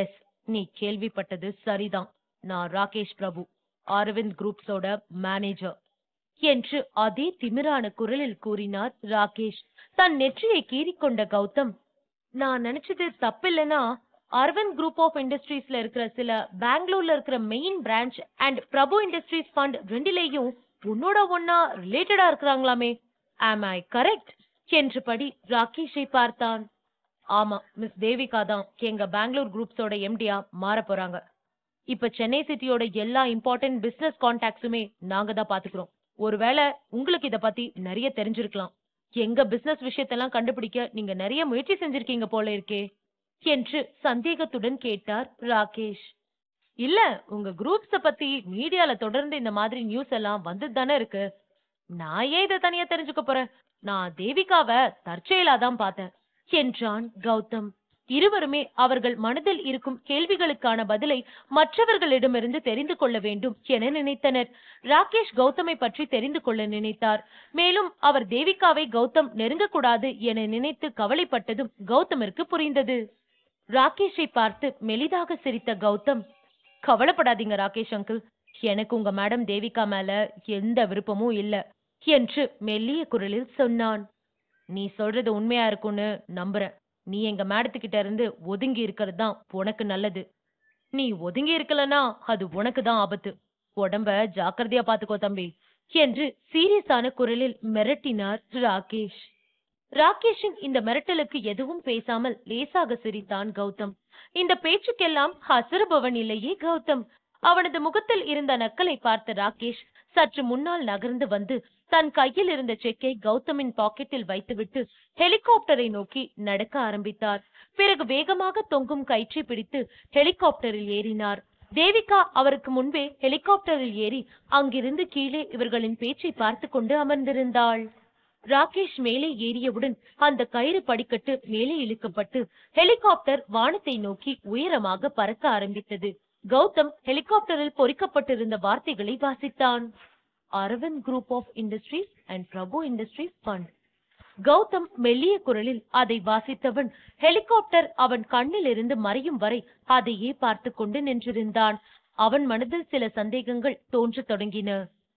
Speaker 1: எஸ் நீ கேள்விப்பட்டது சரிதான் நான் ராகேஷ் பிரபு அரவிந்த் குரூப்ஸோட மேனேஜர் என்று அதே திமிரான குரலில் கூறினார் ராகேஷ் தன் நெற்றியை கீறிக்கொண்ட கௌதம் நான் நினைச்சது தப்பில்லைன்னா அரவிந்த் குரூப் ஆஃப் இண்டஸ்ட்ரீஸ்ல இருக்கிற சில பெங்களூர்ல இருக்கிற main branch and Prabhu industries fund ரெண்டிலேயும் உன்னோட ஒன்னா ரிலேட்டடா இருக்கிறாங்களாமே ஆம் ஐ கரெக்ட் என்றுபடி ராகேஷை பார்த்தான் ஆமா மிஸ் தேவிகா தான் எங்க பெங்களூர் குரூப்ஸோட எம்டியா மாற போறாங்க இப்ப சென்னை சிட்டியோட எல்லா இம்பார்ட்டன்ட் பிசினஸ் கான்டாக்ட்ஸுமே நாங்க தான் பாத்துக்கிறோம் ஒருவேளை உங்களுக்கு இத பத்தி நிறைய தெரிஞ்சிருக்கலாம் எங்க பிசினஸ் விஷயத்தெல்லாம் கண்டுபிடிக்க நீங்க நிறைய முயற்சி செஞ்சிருக்கீங்க போல இருக்கே என்று சந்தேகத்துடன் கேட்டார் ராகேஷ் இல்ல உங்க குரூப்ஸ பத்தி மீடியால தொடர்ந்து இந்த மாதிரி நியூஸ் எல்லாம் வந்து தானே இருக்கு நான் ஏன் இதை தனியா தெரிஞ்சுக்க போறேன் நான் தேவிகாவை தற்செயலாதான் தான் பார்த்தேன் என்றான் கௌதம் இருவருமே அவர்கள் மனதில் இருக்கும் கேள்விகளுக்கான பதிலை மற்றவர்களிடமிருந்து தெரிந்து கொள்ள வேண்டும் என நினைத்தனர் ராகேஷ் கௌதமை பற்றி தெரிந்து கொள்ள நினைத்தார் மேலும் அவர் தேவிகாவை கௌதம் நெருங்கக்கூடாது என நினைத்து கவலைப்பட்டதும் கௌதமிற்கு புரிந்தது ராகேஷை பார்த்து மெலிதாக சிரித்த கௌதம் கவலைப்படாதீங்க ராகேஷ் அங்கிள் எனக்கு உங்க மேடம் தேவிகா மேல எந்த விருப்பமும் இல்ல என்று மெல்லிய குரலில் சொன்னான் நீ சொல்றது உண்மையா இருக்கும்னு நம்புறேன் நீ எங்க மேடத்துக்கிட்ட இருந்து ஒதுங்கி இருக்கிறது தான் உனக்கு நல்லது நீ ஒதுங்கி இருக்கலனா அது உனக்கு தான் ஆபத்து உடம்ப ஜாக்கிரதையா பாத்துக்கோ தம்பி என்று சீரியஸான குரலில் மிரட்டினார் ராகேஷ் ராகேஷின் இந்த மிரட்டலுக்கு எதுவும் பேசாமல் லேசாக சிரித்தான் கௌதம் இந்த பேச்சுக்கெல்லாம் அசுரபவன் இல்லையே கௌதம் அவனது முகத்தில் இருந்த நக்கலை பார்த்த ராகேஷ் சற்று முன்னால் நகர்ந்து வந்து தன் கையில் இருந்த செக்கை கௌதமின் பாக்கெட்டில் வைத்துவிட்டு ஹெலிகாப்டரை நோக்கி நடக்க ஆரம்பித்தார் பிறகு வேகமாக தொங்கும் கயிற்றை பிடித்து ஹெலிகாப்டரில் ஏறினார் தேவிகா அவருக்கு முன்பே ஹெலிகாப்டரில் ஏறி அங்கிருந்து கீழே இவர்களின் பேச்சை பார்த்து கொண்டு அமர்ந்திருந்தாள் ராகேஷ் மேலே ஏறியவுடன் அந்த கயிறு படிக்கட்டு மேலே இழுக்கப்பட்டு ஹெலிகாப்டர் வானத்தை நோக்கி உயரமாக பறக்க ஆரம்பித்தது கௌதம் ஹெலிகாப்டரில் பொறிக்கப்பட்டிருந்த வார்த்தைகளை வாசித்தான் Aravind group of industries and Prabhu industries fund Gautham மெல்லிய குரலில் அதை வாசித்தவன் ஹெலிகாப்டர் அவன் கண்ணில் இருந்து மறையும் வரை அதையே பார்த்து கொண்டு நின்றிருந்தான் அவன் மனதில் சில சந்தேகங்கள் தோன்றத் தொடங்கின